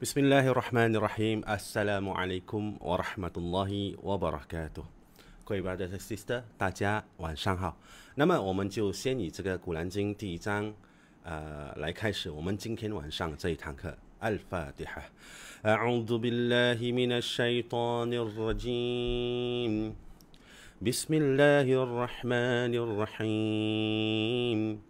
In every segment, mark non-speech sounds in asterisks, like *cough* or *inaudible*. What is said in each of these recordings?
بسم الله الرحمن الرحيم السلام عليكم ورحمة الله وبركاته 各位 brothers and sisters，大家晚上好。那么我们就先以这个《古兰经》第一章，呃，来开始我们今天晚上这一堂课。الفاتحة أعوذ بالله من الشيطان الرجيم بسم الله الرحمن الرحيم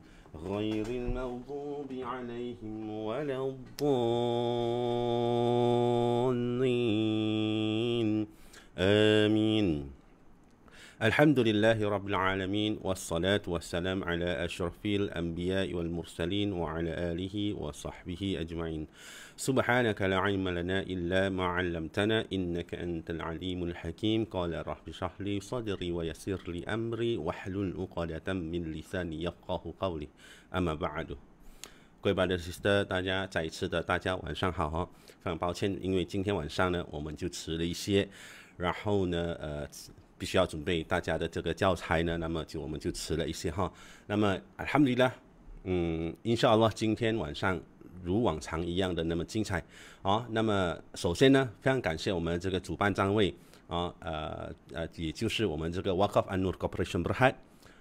غير المغضوب عليهم ولا الضالين آمين الحمد لله رب العالمين والصلاة والسلام على أشرف الأنبياء والمرسلين وعلى آله وصحبه أجمعين سبحانك لعِمَلَنَا إِلَّا مَعْلَمْتَنَا إِنَّكَ أَنْتَ الْعَلِيمُ الْحَكِيمُ قَالَ رَحِبْ شَحْلِي صَدِّرِ وَيَسِيرُ لِأَمْرِ وَحْلٌ وَقَالَتْ مِنْ لِسَانِ يَقْهَهُ قَوْلِي أَمَّا بَعْدُ قِبَلَ السِّتَّةَ دَعَا زَيْتِ الصَّدَاءِ دَعَا زَيْتِ الصَّدَاءِ دَعَا زَيْتِ الصَّدَاءِ دَعَا زَيْتِ الصَّدَاءِ دَعَا زَيْتِ الصَّدَاءِ دَعَا زَ 如往常一样的那么精彩，啊，那么首先呢，非常感谢我们这个主办单位，啊，呃，呃，也就是我们这个 w a k a f Anur Corporation Berhad，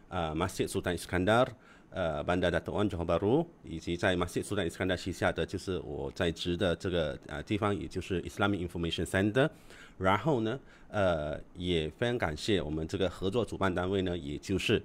呃 m a s j i d Sultan Iskandar，呃，办的的特安就好 baru，以及在 Masjid Sultan Iskandar 旗下的就是我在职的这个呃地方，也就是 Islamic Information Center，然后呢，呃，也非常感谢我们这个合作主办单位呢，也就是，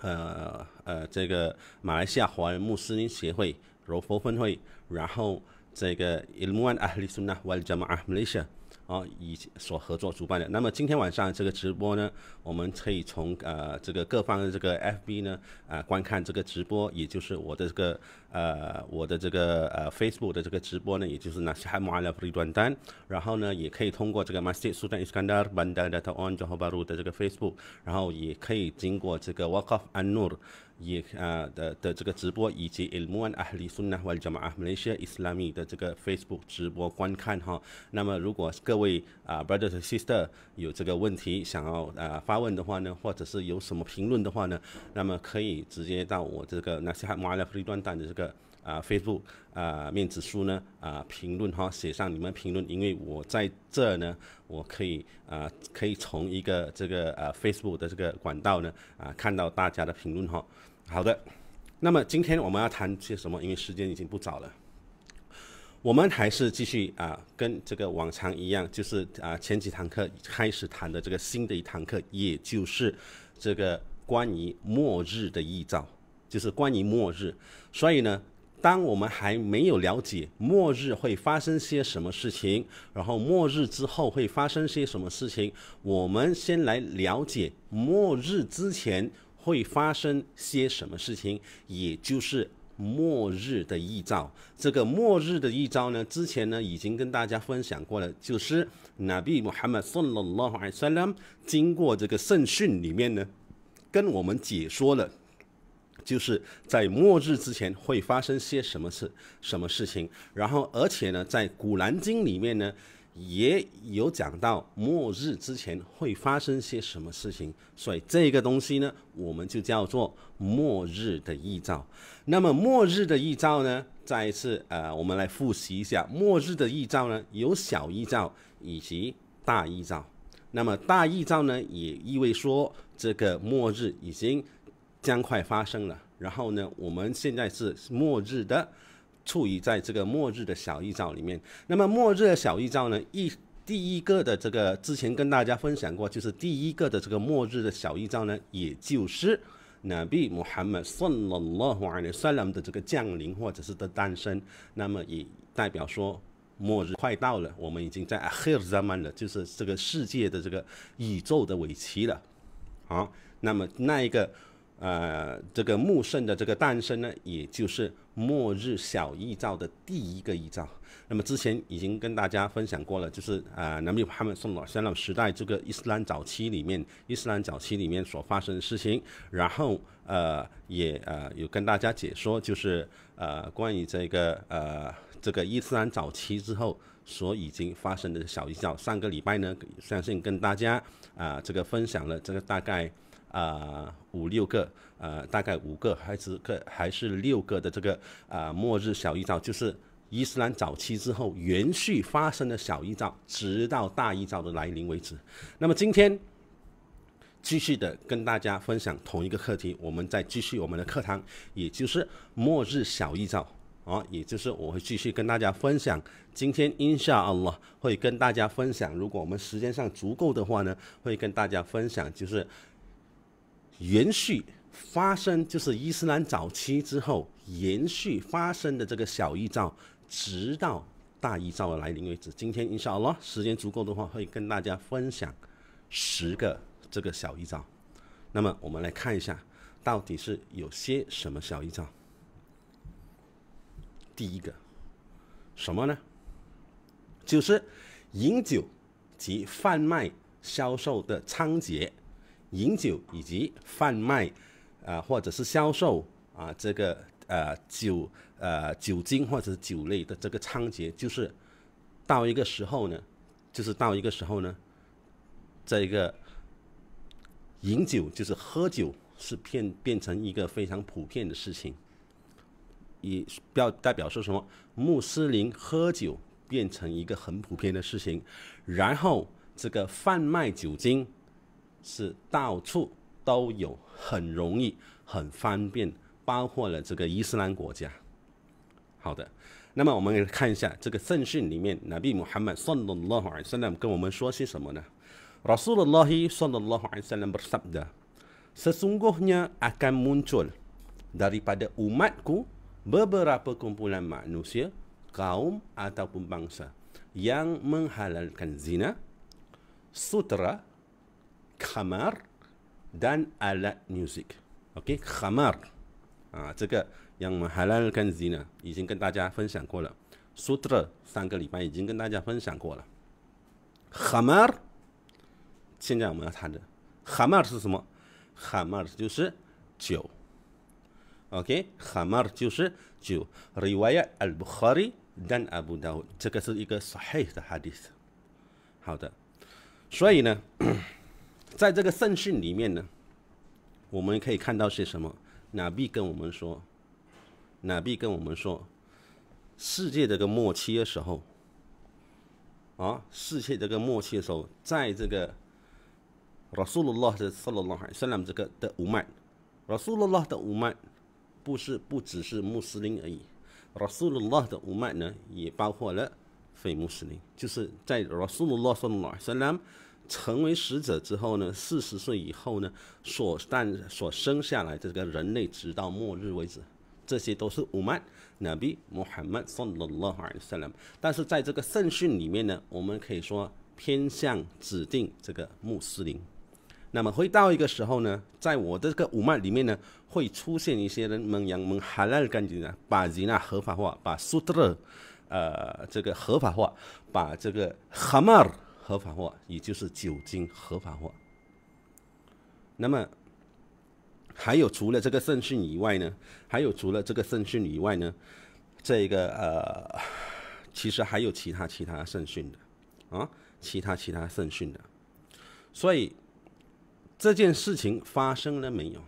呃，呃，这个马来西亚华人穆斯林协会。柔佛分会，然后这个 Ilmuan Ahlisunnah Wal Jama'ah Malaysia 啊，以所合作主办的。那么今天晚上这个直播呢，我们可以从呃这个各方的这个 FB 呢啊观看这个直播，也就是我的这个呃我的这个呃 Facebook 的这个直播呢，也就是那些 h a h m a l a f 然后呢也可以通过这个 Masjid Sultan Iskandar Bandar d a t o n Johor Bahru 的这个 Facebook，然后也可以经过这个 Wakaf An Nur。也啊的的这个直播，以及 i l m u a n a h l i Sunnah 或者叫 j Ah Malaysia i s l a m i 的这个 Facebook 直播观看哈。那么如果各位啊 Brothers s i s t e r 有这个问题想要啊发问的话呢，或者是有什么评论的话呢，那么可以直接到我这个那些 m a l a Free 端的这个。啊，Facebook 啊，面子书呢啊，评论哈，写上你们评论，因为我在这呢，我可以啊，可以从一个这个啊 Facebook 的这个管道呢啊，看到大家的评论哈。好的，那么今天我们要谈些什么？因为时间已经不早了，我们还是继续啊，跟这个往常一样，就是啊，前几堂课开始谈的这个新的一堂课，也就是这个关于末日的预兆，就是关于末日，所以呢。当我们还没有了解末日会发生些什么事情，然后末日之后会发生些什么事情，我们先来了解末日之前会发生些什么事情，也就是末日的预兆。这个末日的预兆呢，之前呢已经跟大家分享过了，就是拿比穆罕默德圣愿拉赐福他和经过这个圣训里面呢，跟我们解说了。就是在末日之前会发生些什么事、什么事情？然后，而且呢，在《古兰经》里面呢，也有讲到末日之前会发生些什么事情。所以这个东西呢，我们就叫做末日的预兆。那么末日的预兆呢，再一次呃，我们来复习一下，末日的预兆呢，有小预兆以及大预兆。那么大预兆呢，也意味说这个末日已经。将快发生了，然后呢？我们现在是末日的，处于在这个末日的小预兆里面。那么末日的小预兆呢？一第一个的这个之前跟大家分享过，就是第一个的这个末日的小预兆呢，也就是那比穆罕默德算了，阿拉哈尼算的这个降临或者是的诞生，那么也代表说末日快到了，我们已经在阿黑扎曼了，就是这个世界的这个宇宙的尾期了。好，那么那一个。呃，这个木圣的这个诞生呢，也就是末日小异兆的第一个异兆。那么之前已经跟大家分享过了，就是啊，南密他们送到香港时代这个伊斯兰早期里面，伊斯兰早期里面所发生的事情。然后呃，也呃有跟大家解说，就是呃关于这个呃这个伊斯兰早期之后所已经发生的小异兆。上个礼拜呢，相信跟大家啊这个分享了这个大概。啊，五六个，呃，大概五个还是个还是六个的这个啊末日小预兆，就是伊斯兰早期之后延续发生的小预兆，直到大预兆的来临为止。那么今天继续的跟大家分享同一个课题，我们再继续我们的课堂，也就是末日小预兆啊，也就是我会继续跟大家分享。今天音效啊，会跟大家分享，如果我们时间上足够的话呢，会跟大家分享，就是。延续发生就是伊斯兰早期之后延续发生的这个小预兆，直到大预兆的来临为止。今天已经好了，时间足够的话会跟大家分享十个这个小预兆。那么我们来看一下，到底是有些什么小预兆。第一个什么呢？就是饮酒及贩卖销售的猖獗。饮酒以及贩卖，啊，或者是销售啊，这个呃酒呃酒精或者酒类的这个猖獗，就是到一个时候呢，就是到一个时候呢，这个饮酒就是喝酒是变变成一个非常普遍的事情，以表代表说什么穆斯林喝酒变成一个很普遍的事情，然后这个贩卖酒精。是到处都有，很容易、很方便，包括了这个伊斯兰国家。好的，那么我们看一下这个圣训里面，那比穆罕默德圣的拉尔圣跟我们说些什么呢？拉苏勒拉希圣的拉尔圣 bersabda sesungguhnya akan muncul daripada umatku beberapa kumpulan manusia kaum ataupun bangsa yang menghalalkan zina sutra khamar dan alat muzik. Okey, khamar. Ha, ah, yang menghalalkan zina. Izin kan taja fensyang kuala. Sutra, sangka lipan, izin kan taja fensyang kuala. Khamar, sekarang kita akan bincang. Khamar itu apa? Khamar itu adalah OK, khamar itu adalah Riwayat Al-Bukhari dan Abu Dawud. Ini adalah sahih hadis. Baiklah. *clears throat* Jadi, 在这个圣训里面呢我们可以看到是什么老毕跟我们说老毕跟我们说世界这个末期的时候啊世界这个末期的时候在这个罗素罗洛和塞勒姆这个的午麦罗素罗洛的午麦不是不只是穆斯林而已罗素罗洛的午麦呢也包括了非穆斯林就是在罗素罗洛上罗塞纳成为使者之后呢，四十岁以后呢，所诞所生下来这个人类，直到末日为止，这些都是五曼那比穆罕默德，但是在这个圣训里面呢，我们可以说偏向指定这个穆斯林。那么会到一个时候呢，在我的这个五麦里面呢，会出现一些人，把人啊合法化，把苏特勒，呃，这个合法化，把这个哈马尔。合法化，也就是酒精合法化。那么，还有除了这个圣训以外呢？还有除了这个圣训以外呢？这个呃，其实还有其他其他圣训的啊，其他其他圣训的。所以，这件事情发生了没有？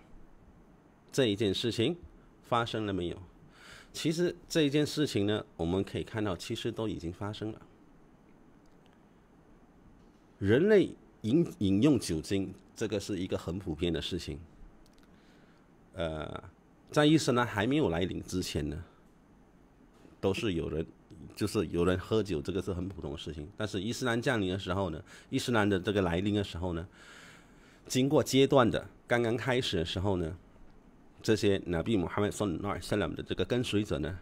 这一件事情发生了没有？其实这一件事情呢，我们可以看到，其实都已经发生了。人类饮饮用酒精，这个是一个很普遍的事情。呃，在伊斯兰还没有来临之前呢，都是有人，就是有人喝酒，这个是很普通的事情。但是伊斯兰降临的时候呢，伊斯兰的这个来临的时候呢，经过阶段的刚刚开始的时候呢，这些那比穆罕默德圣奈先的这个跟随者呢，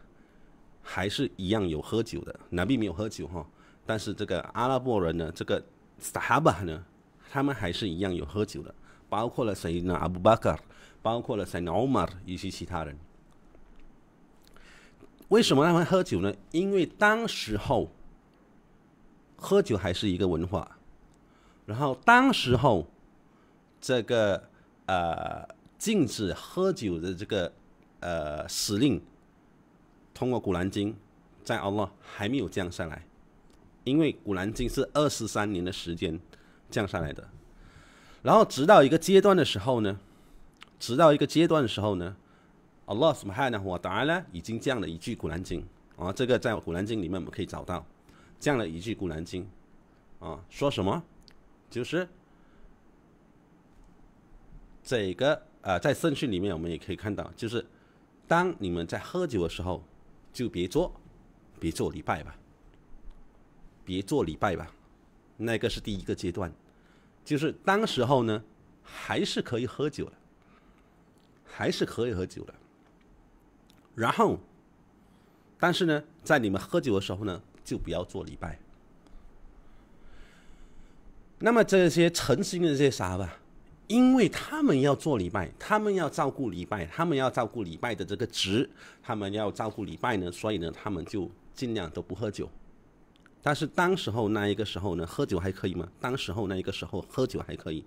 还是一样有喝酒的，那必没有喝酒哈，但是这个阿拉伯人呢，这个。斯塔哈巴呢？他们还是一样有喝酒的，包括了谁呢？阿布巴卡尔，包括了赛努尔、以及其他人。为什么他们喝酒呢？因为当时候喝酒还是一个文化，然后当时候这个呃禁止喝酒的这个呃死令，通过古兰经，在阿拉还没有降下来。因为《古兰经》是二十三年的时间降下来的，然后直到一个阶段的时候呢，直到一个阶段的时候呢，a l 啊，什么海呢？我当然呢，已经降了一句《古兰经》啊，这个在《古兰经》里面我们可以找到，降了一句《古兰经》啊，说什么？就是这个啊，在圣训里面我们也可以看到，就是当你们在喝酒的时候，就别做，别做礼拜吧。别做礼拜吧，那个是第一个阶段，就是当时候呢，还是可以喝酒的，还是可以喝酒的。然后，但是呢，在你们喝酒的时候呢，就不要做礼拜。那么这些诚心的这些啥吧，因为他们要做礼拜，他们要照顾礼拜，他们要照顾礼拜的这个值，他们要照顾礼拜呢，所以呢，他们就尽量都不喝酒。但是当时候那一个时候呢，喝酒还可以吗？当时候那一个时候喝酒还可以，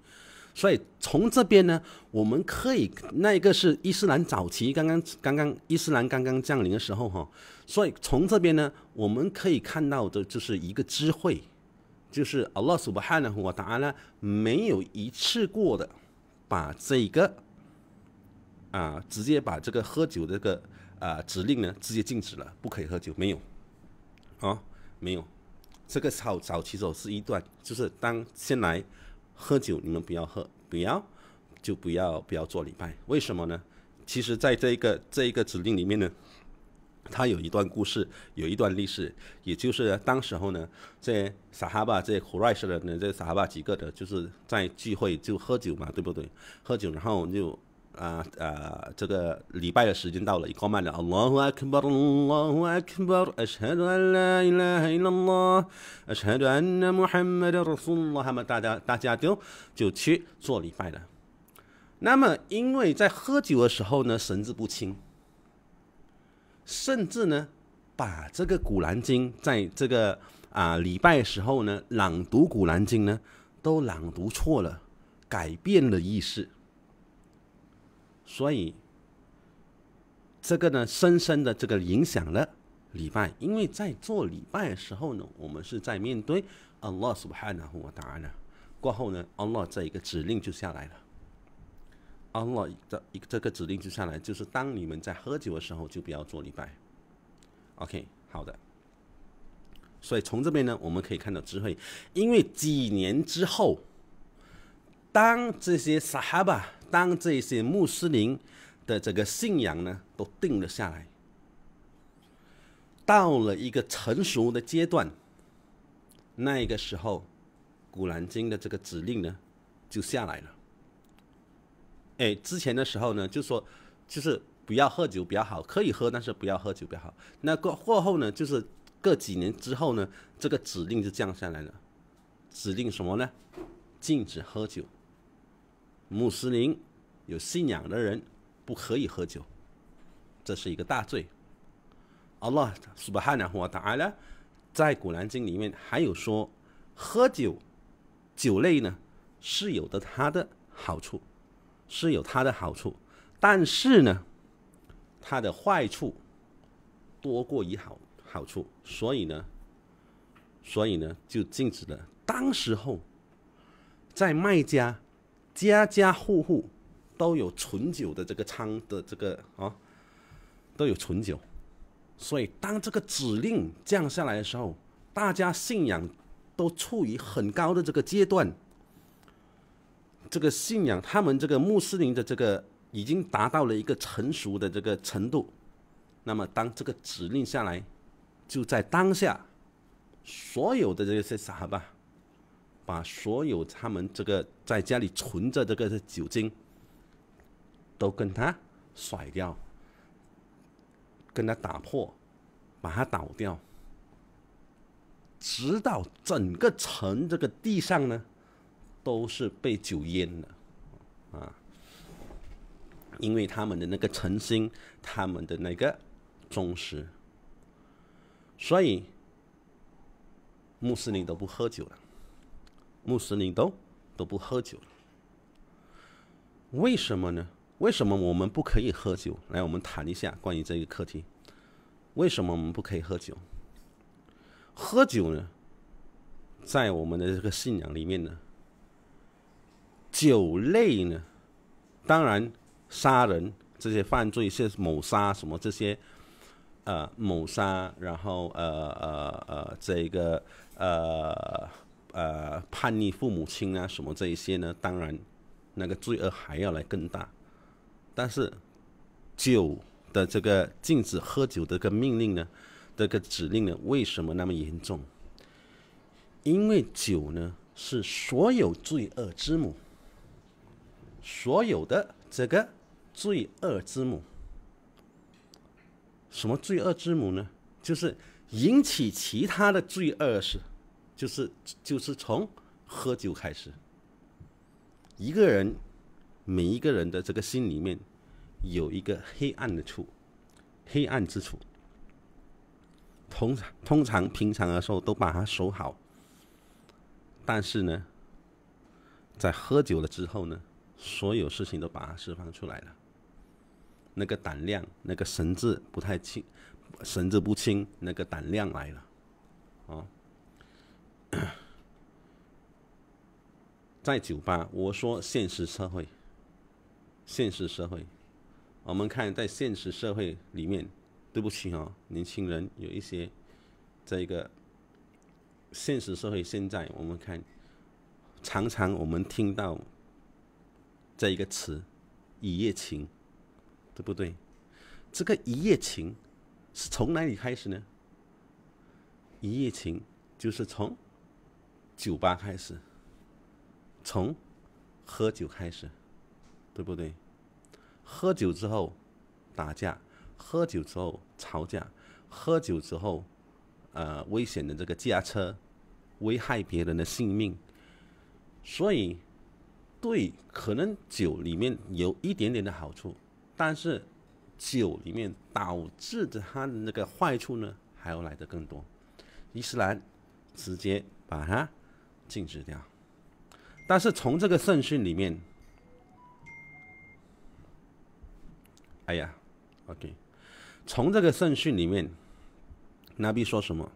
所以从这边呢，我们可以那一个是伊斯兰早期，刚刚刚刚伊斯兰刚刚降临的时候哈，所以从这边呢，我们可以看到的就是一个智慧，就是 Subhanahu Wa 呢，我 a l 呢没有一次过的把这个啊直接把这个喝酒这个啊指令呢直接禁止了，不可以喝酒，没有啊，没有。这个早早期走是一段，就是当先来喝酒，你们不要喝，不要就不要不要做礼拜，为什么呢？其实，在这一个这一个指令里面呢，他有一段故事，有一段历史，也就是当时候呢，这撒哈巴这胡瑞士的呢，撒哈巴几个的，就是在聚会就喝酒嘛，对不对？喝酒然后就。啊啊！这个礼拜的时间到了，以高麦了。Allahu Akbar，Allahu Akbar，Ashhadu an la ilaha illallah，Ashhadu an m u h a m m a d Rasulullah。那么大家大家就就去做礼拜了。那么因为在喝酒的时候呢，神志不清，甚至呢把这个《古兰经》在这个啊礼拜时候呢朗读《古兰经》呢都朗读错了，改变了意思。所以，这个呢，深深的这个影响了礼拜，因为在做礼拜的时候呢，我们是在面对 Allah a h 苏巴哈纳胡瓦塔纳，过后呢，l a h 这一个指令就下来了，l a h 这一这个指令就下来，就是当你们在喝酒的时候就不要做礼拜，OK，好的。所以从这边呢，我们可以看到智慧，因为几年之后，当这些 a 哈巴。当这些穆斯林的这个信仰呢，都定了下来，到了一个成熟的阶段，那一个时候，《古兰经》的这个指令呢，就下来了。哎，之前的时候呢，就说，就是不要喝酒比较好，可以喝，但是不要喝酒比较好。那过过后呢，就是过几年之后呢，这个指令就降下来了，指令什么呢？禁止喝酒。穆斯林有信仰的人不可以喝酒，这是一个大罪。Allah Subhanahu wa taala，在古兰经里面还有说，喝酒酒类呢是有的，它的好处是有它的好处，但是呢，它的坏处多过于好好处，所以呢，所以呢就禁止了。当时候在卖家。家家户户都有存酒的这个仓的这个啊，都有存酒，所以当这个指令降下来的时候，大家信仰都处于很高的这个阶段，这个信仰他们这个穆斯林的这个已经达到了一个成熟的这个程度，那么当这个指令下来，就在当下，所有的这些啥吧。把所有他们这个在家里存着这个的酒精，都跟他甩掉，跟他打破，把它倒掉，直到整个城这个地上呢，都是被酒淹了啊！因为他们的那个诚心，他们的那个忠实，所以穆斯林都不喝酒了。穆斯林都都不喝酒为什么呢？为什么我们不可以喝酒？来，我们谈一下关于这个课题，为什么我们不可以喝酒？喝酒呢，在我们的这个信仰里面呢，酒类呢，当然杀人这些犯罪是谋杀，什么这些，呃，谋杀，然后呃呃呃，这个呃。呃，叛逆父母亲啊，什么这一些呢？当然，那个罪恶还要来更大。但是酒的这个禁止喝酒的个命令呢，这个指令呢，为什么那么严重？因为酒呢是所有罪恶之母，所有的这个罪恶之母。什么罪恶之母呢？就是引起其他的罪恶是。就是就是从喝酒开始，一个人，每一个人的这个心里面有一个黑暗的处，黑暗之处。通常通常平常的时候都把它守好，但是呢，在喝酒了之后呢，所有事情都把它释放出来了。那个胆量，那个神志不太清，神志不清，那个胆量来了，哦。*coughs* 在酒吧，我说现实社会，现实社会，我们看在现实社会里面，对不起啊，年轻人有一些这个现实社会现在我们看，常常我们听到这一个词“一夜情”，对不对？这个“一夜情”是从哪里开始呢？“一夜情”就是从酒吧开始，从喝酒开始，对不对？喝酒之后打架，喝酒之后吵架，喝酒之后，呃，危险的这个驾车，危害别人的性命。所以，对可能酒里面有一点点的好处，但是酒里面导致的它的那个坏处呢，还要来的更多。伊斯兰直接把它。禁止掉，但是从这个圣训里面，哎呀，OK，从这个圣训里面，那必说什么？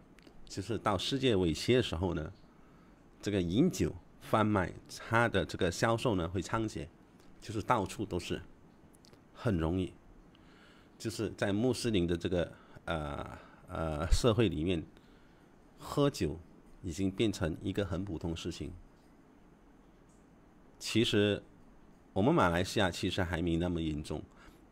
就是到世界尾期的时候呢，这个饮酒贩卖他的这个销售呢会猖獗，就是到处都是，很容易，就是在穆斯林的这个呃呃社会里面喝酒。已经变成一个很普通事情。其实，我们马来西亚其实还没那么严重，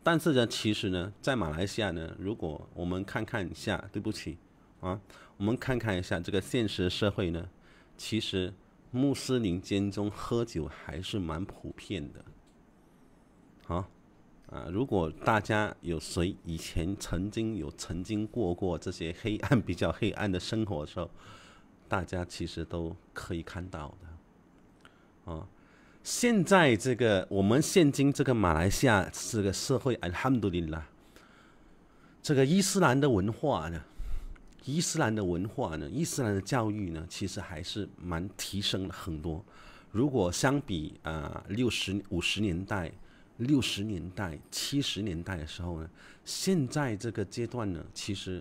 但是呢，其实呢，在马来西亚呢，如果我们看看一下，对不起啊，我们看看一下这个现实社会呢，其实穆斯林间中喝酒还是蛮普遍的。好，啊，如果大家有谁以前曾经有曾经过过这些黑暗比较黑暗的生活时候。大家其实都可以看到的，啊，现在这个我们现今这个马来西亚这个社会安哈姆多林啦，这个伊斯兰的文化呢，伊斯兰的文化呢，伊斯兰的教育呢，其实还是蛮提升了很多。如果相比啊六十五十年代、六十年代、七十年代的时候呢，现在这个阶段呢，其实，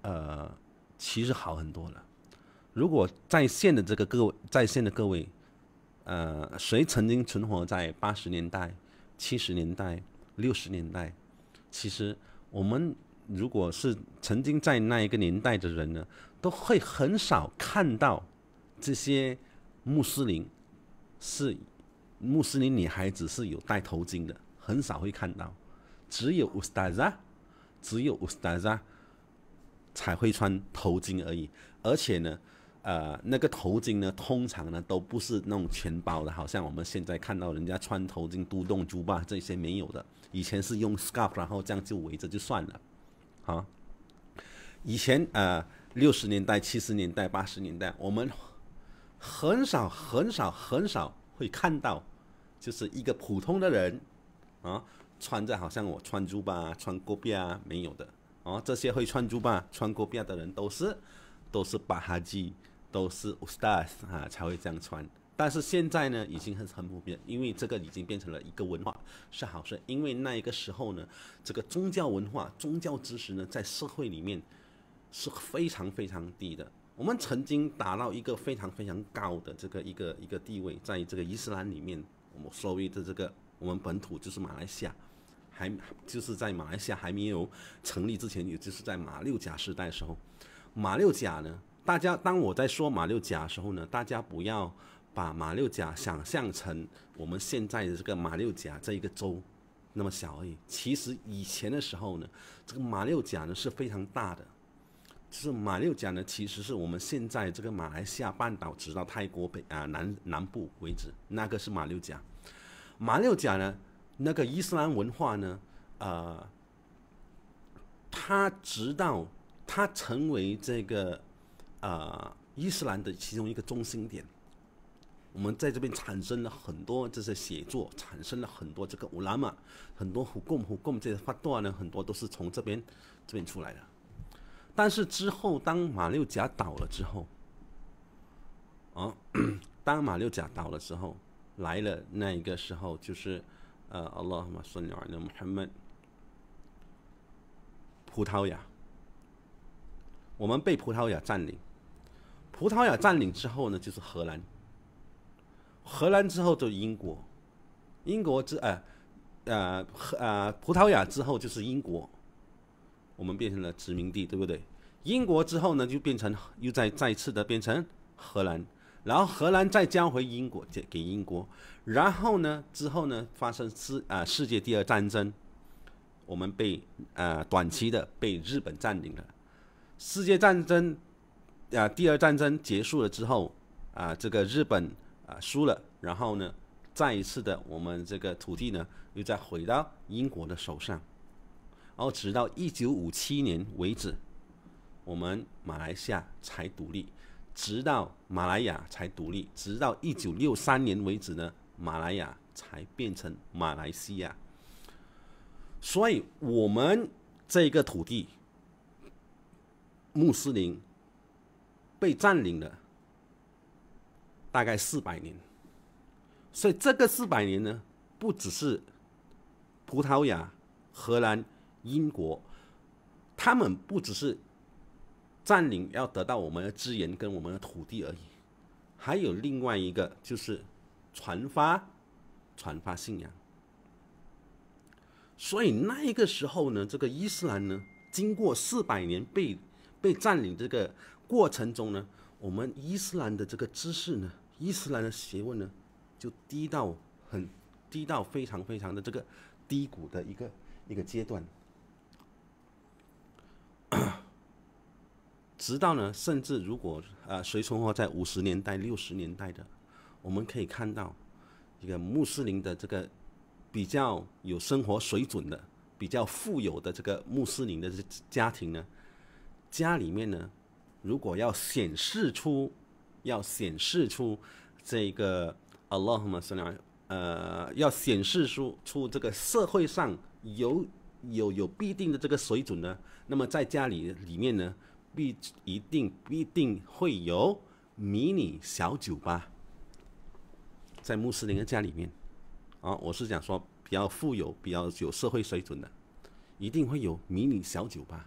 呃，其实好很多了。如果在线的这个各位在线的各位，呃，谁曾经存活在八十年代、七十年代、六十年代？其实我们如果是曾经在那一个年代的人呢，都会很少看到这些穆斯林是穆斯林女孩子是有戴头巾的，很少会看到，只有乌斯达扎，只有乌斯达扎才会穿头巾而已，而且呢。呃，那个头巾呢，通常呢都不是那种全包的，好像我们现在看到人家穿头巾都动珠吧这些没有的，以前是用 scarf，然后这样就围着就算了，啊，以前呃六十年代、七十年代、八十年代，我们很少、很少、很少会看到就是一个普通的人啊穿着好像我穿珠吧、穿锅边啊没有的，哦，这些会穿珠吧、穿锅边的人都是都是巴哈基。都是五 stars 啊才会这样穿，但是现在呢，已经很很普遍，因为这个已经变成了一个文化，是好事。因为那一个时候呢，这个宗教文化、宗教知识呢，在社会里面是非常非常低的。我们曾经达到一个非常非常高的这个一个一个地位，在这个伊斯兰里面，我们所谓的这个我们本土就是马来西亚，还就是在马来西亚还没有成立之前，也就是在马六甲时代的时候，马六甲呢。大家当我在说马六甲的时候呢，大家不要把马六甲想象成我们现在的这个马六甲这一个州那么小而已。其实以前的时候呢，这个马六甲呢是非常大的。就是马六甲呢，其实是我们现在这个马来西亚半岛直到泰国北啊南南部为止，那个是马六甲。马六甲呢，那个伊斯兰文化呢，啊，它直到它成为这个。啊，伊斯兰的其中一个中心点，我们在这边产生了很多这些写作，产生了很多这个乌拉玛，很多胡共胡共这些发段呢，很多都是从这边这边出来的。但是之后，当马六甲倒了之后，哦，当马六甲倒了之后，来了那一个时候，就是呃，阿拉哈嘛孙女呢们，葡萄牙，我们被葡萄牙占领。葡萄牙占领之后呢，就是荷兰，荷兰之后就英国，英国之呃呃，呃葡萄牙之后就是英国，我们变成了殖民地，对不对？英国之后呢，就变成又再再次的变成荷兰，然后荷兰再交回英国给给英国，然后呢之后呢发生世啊世界第二战争，我们被呃短期的被日本占领了，世界战争。啊，第二战争结束了之后，啊，这个日本啊输了，然后呢，再一次的，我们这个土地呢，又再回到英国的手上，然后直到一九五七年为止，我们马来西亚才独立，直到马来亚才独立，直到一九六三年为止呢，马来亚才变成马来西亚，所以我们这个土地穆斯林。被占领了大概四百年，所以这个四百年呢，不只是葡萄牙、荷兰、英国，他们不只是占领要得到我们的资源跟我们的土地而已，还有另外一个就是传发、传发信仰。所以那一个时候呢，这个伊斯兰呢，经过四百年被被占领这个。过程中呢，我们伊斯兰的这个知识呢，伊斯兰的学问呢，就低到很低到非常非常的这个低谷的一个一个阶段，*coughs* 直到呢，甚至如果呃，谁生活在五十年代六十年代的，我们可以看到一个穆斯林的这个比较有生活水准的、比较富有的这个穆斯林的家庭呢，家里面呢。如果要显示出，要显示出这个阿拉哈嘛斯俩，呃，要显示出出这个社会上有有有必定的这个水准呢，那么在家里里面呢，必一定必定会有迷你小酒吧，在穆斯林的家里面，啊，我是讲说比较富有、比较有社会水准的，一定会有迷你小酒吧。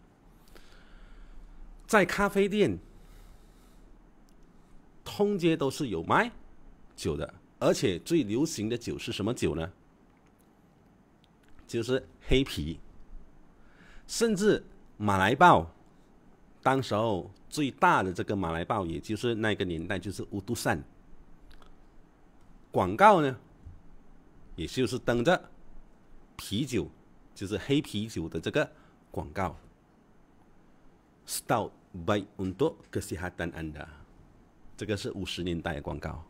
在咖啡店、通街都是有卖酒的，而且最流行的酒是什么酒呢？就是黑啤，甚至马来豹，当时候最大的这个马来豹，也就是那个年代就是乌杜善广告呢，也就是登着啤酒，就是黑啤酒的这个广告，s t o stop。By untuk kesihatan anda，这个是五十年代的广告，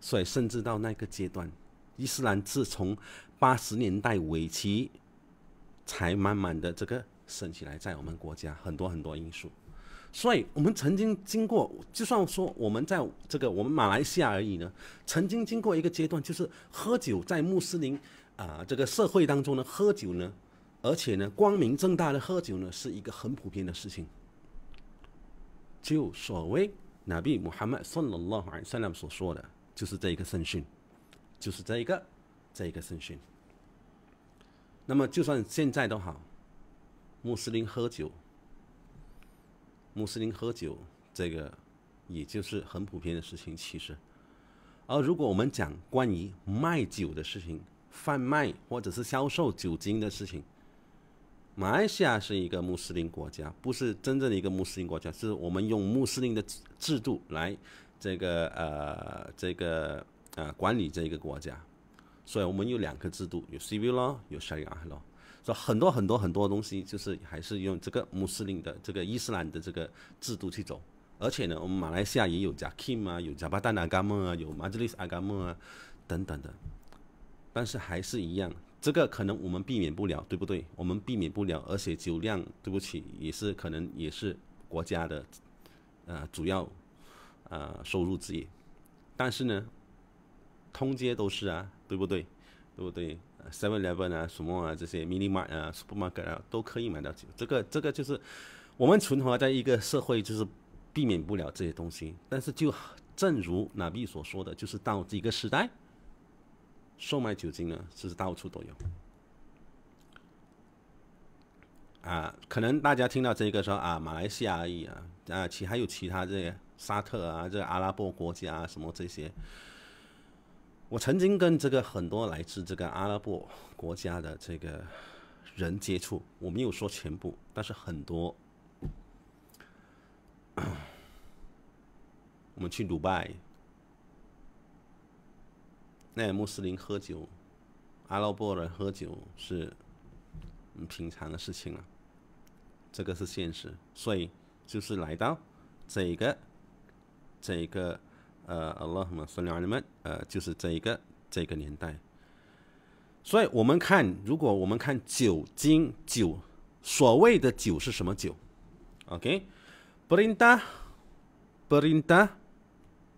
所以甚至到那个阶段，伊斯兰自从八十年代尾期才慢慢的这个升起来，在我们国家很多很多因素，所以我们曾经经过，就算说我们在这个我们马来西亚而已呢，曾经经过一个阶段，就是喝酒在穆斯林啊这个社会当中呢，喝酒呢，而且呢光明正大的喝酒呢，是一个很普遍的事情。就所谓那比穆罕默德·了，ل ى ا ل 所说的，就是这一个圣训，就是这一个这一个圣训。那么，就算现在都好，穆斯林喝酒，穆斯林喝酒，这个也就是很普遍的事情。其实，而如果我们讲关于卖酒的事情，贩卖或者是销售酒精的事情。马来西亚是一个穆斯林国家，不是真正的一个穆斯林国家，是我们用穆斯林的制度来这个呃这个呃管理这一个国家，所以我们有两个制度，有 civil 咯，有 sharia 咯，以很多很多很多东西就是还是用这个穆斯林的这个伊斯兰的这个制度去走，而且呢，我们马来西亚也有加 k i m 啊，有加巴达拿加梦啊，有马吉里斯阿嘎梦啊，等等的，但是还是一样。这个可能我们避免不了，对不对？我们避免不了，而且酒量，对不起，也是可能也是国家的，呃，主要，呃，收入之一。但是呢，通街都是啊，对不对？对不对？Seven Eleven 啊，什么啊，这些 Mini m a l 啊，Super m a r k e 啊，都可以买到酒。这个，这个就是我们存活在一个社会，就是避免不了这些东西。但是就正如拿币所说的就是到这个时代。售卖酒精呢，其实到处都有。啊，可能大家听到这个说啊，马来西亚而已啊，啊，其还有其他这沙特啊，这个阿拉伯国家啊，什么这些。我曾经跟这个很多来自这个阿拉伯国家的这个人接触，我没有说全部，但是很多。*clears throat* 我们去迪拜。那穆斯林喝酒，阿拉伯人喝酒是平常的事情了，这个是现实，所以就是来到这一个，这一个呃，Allah 嘛，们，呃，就是这一个，这个年代。所以我们看，如果我们看酒精酒，所谓的酒是什么酒 o k b r i n t a h p r i n t a h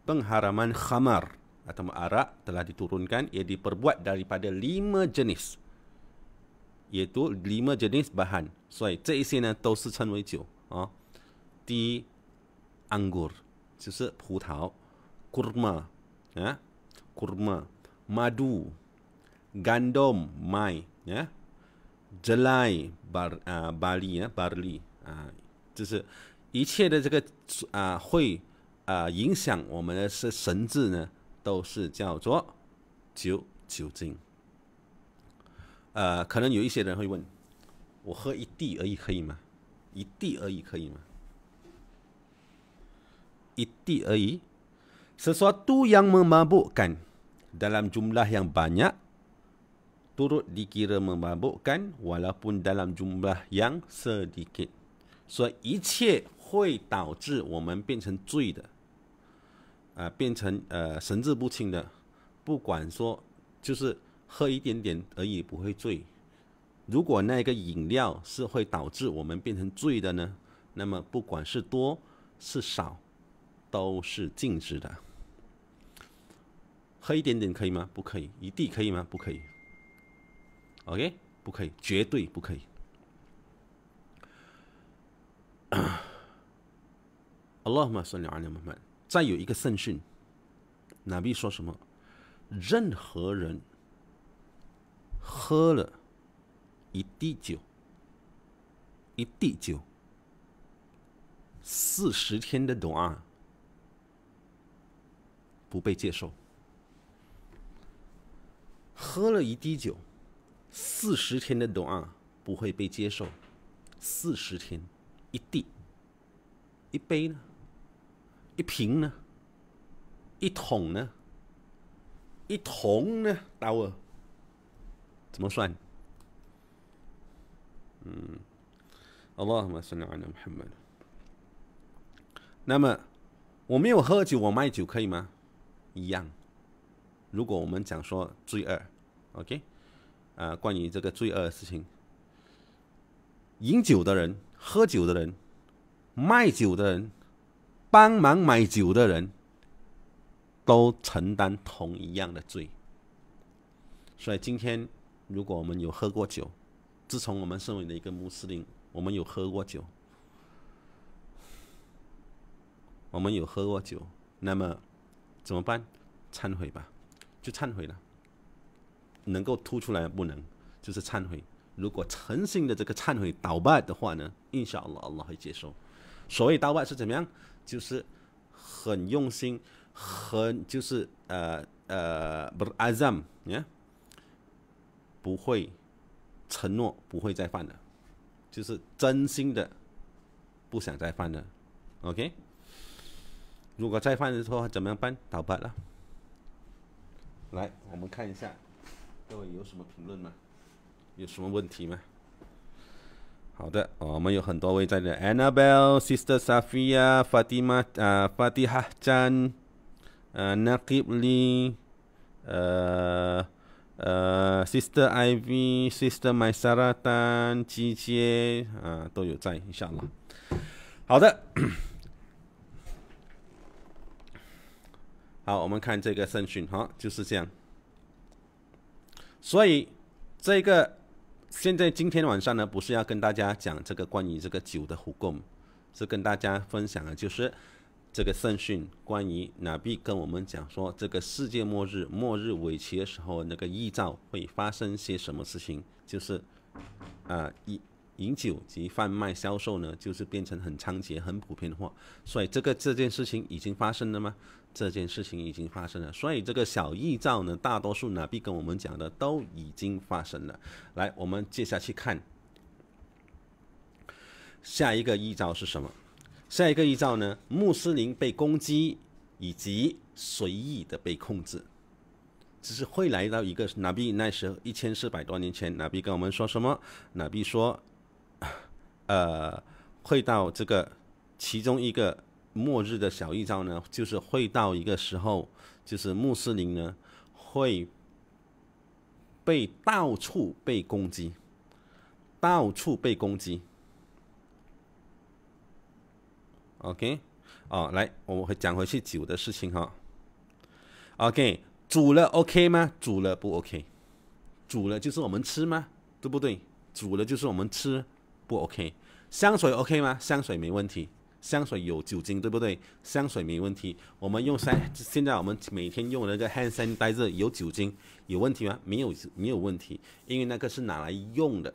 pengharaman khamar。atau arak telah diturunkan ia diperbuat daripada lima jenis iaitu lima jenis bahan so ce yi ne dou wei jiu ha di anggur jiu pu kurma ya kurma madu gandum mai ya jelai bar, uh, ah, bali ya barley ha uh, jiu 一切的这个啊、呃，会啊、呃、影响我们的是神智呢，都是叫做酒酒精。呃，可能有一些人会问，我喝一滴而已可以吗？一滴而已可以吗？一滴而已，sesuatu yang memabukkan dalam jumlah yang banyak turut dikira memabukkan walaupun dalam jumlah yang sedikit。所以一切会导致我们变成醉的。啊，变成呃神志不清的，不管说就是喝一点点而已不会醉。如果那个饮料是会导致我们变成醉的呢，那么不管是多是少，都是禁止的。喝一点点可以吗？不可以。一滴可以吗？不可以。OK，不可以，绝对不可以。Allahu Akbar。再有一个圣训，那比说什么？任何人喝了，一滴酒，一滴酒，四十天的短，不被接受。喝了一滴酒，四十天的短不会被接受。四十天，一滴，一杯呢？一瓶呢？一桶呢？一桶呢？刀二怎么算？嗯，那么，我没有喝酒，我卖酒可以吗？一样。如果我们讲说罪恶，OK？啊，关于这个罪恶的事情，饮酒的人、喝酒的人、卖酒的人。帮忙买酒的人都承担同一样的罪，所以今天如果我们有喝过酒，自从我们身为了一个穆斯林，我们有喝过酒，我们有喝过酒，那么怎么办？忏悔吧，就忏悔了。能够突出来不能，就是忏悔。如果诚心的这个忏悔倒位的话呢，应小老老会接受。所谓倒位是怎么样？就是很用心，很就是呃呃，不是阿赞，a m 你看，不会承诺不会再犯的，就是真心的不想再犯的，OK？如果再犯的时候怎么样办？倒白了。来，我们看一下，各位有什么评论吗？有什么问题吗？好的，我们有很多位在的，Annabel、l e Sister Safia、Fatima、啊 Fatihah Chan、呃 n a k i b l i 呃呃 Sister Ivy、Sister m y s a r a t a n Gigi 啊，都有在一下嘛。好的，好，我们看这个顺序哈，就是这样。所以这个。现在今天晚上呢，不是要跟大家讲这个关于这个酒的胡供，是跟大家分享的就是这个圣训关于哪比跟我们讲说，这个世界末日、末日尾期的时候，那个异兆会发生些什么事情，就是啊，饮饮酒及贩卖销售呢，就是变成很猖獗、很普遍化。所以这个这件事情已经发生了吗？这件事情已经发生了，所以这个小预兆呢，大多数呢，币跟我们讲的都已经发生了。来，我们接下去看下一个预兆是什么？下一个预兆呢？穆斯林被攻击以及随意的被控制，只是会来到一个那币那时候一千四百多年前，那币跟我们说什么？那币说，呃，会到这个其中一个。末日的小预兆呢，就是会到一个时候，就是穆斯林呢会被到处被攻击，到处被攻击。OK，啊，来，我们讲回去酒的事情哈。OK，煮了 OK 吗？煮了不 OK，煮了就是我们吃吗？对不对？煮了就是我们吃不 OK？香水 OK 吗？香水没问题。香水有酒精，对不对？香水没问题。我们用三，现在我们每天用的那个 hand 汗衫、待热有酒精，有问题吗？没有，没有问题，因为那个是拿来用的，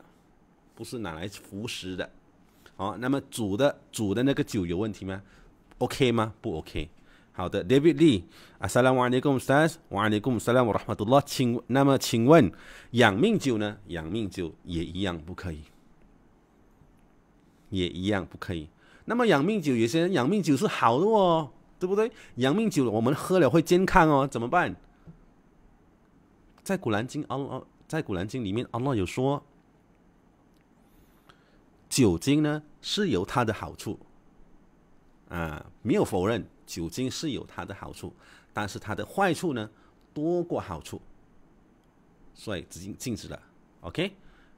不是拿来服食的。好，那么煮的煮的那个酒有问题吗？OK 吗？不 OK。好的，David Lee，Assalamualaikum warahmatullah w a b a r a a t u h 请那么请问养命酒呢？养命酒也一样不可以，也一样不可以。那么养命酒，有些人养命酒是好的哦，对不对？养命酒我们喝了会健康哦，怎么办？在《古兰经》阿哦，在《古兰经》里面，阿诺有说，酒精呢是有它的好处，啊，没有否认酒精是有它的好处，但是它的坏处呢多过好处，所以禁禁止了。OK，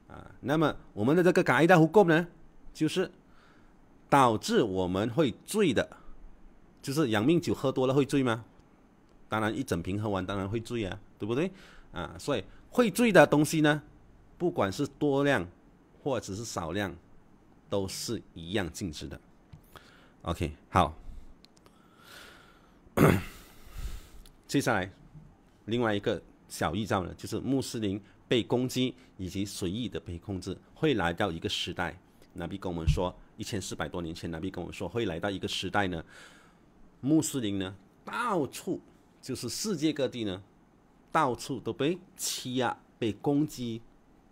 啊，那么我们的这个“敢一大胡狗”呢，就是。导致我们会醉的，就是养命酒喝多了会醉吗？当然，一整瓶喝完当然会醉啊，对不对？啊，所以会醉的东西呢，不管是多量或者是少量，都是一样禁止的。OK，好。*coughs* 接下来，另外一个小预兆呢，就是穆斯林被攻击以及随意的被控制，会来到一个时代。那比跟我们说？一千四百多年前，那位跟我们说会来到一个时代呢？穆斯林呢，到处就是世界各地呢，到处都被欺压、被攻击，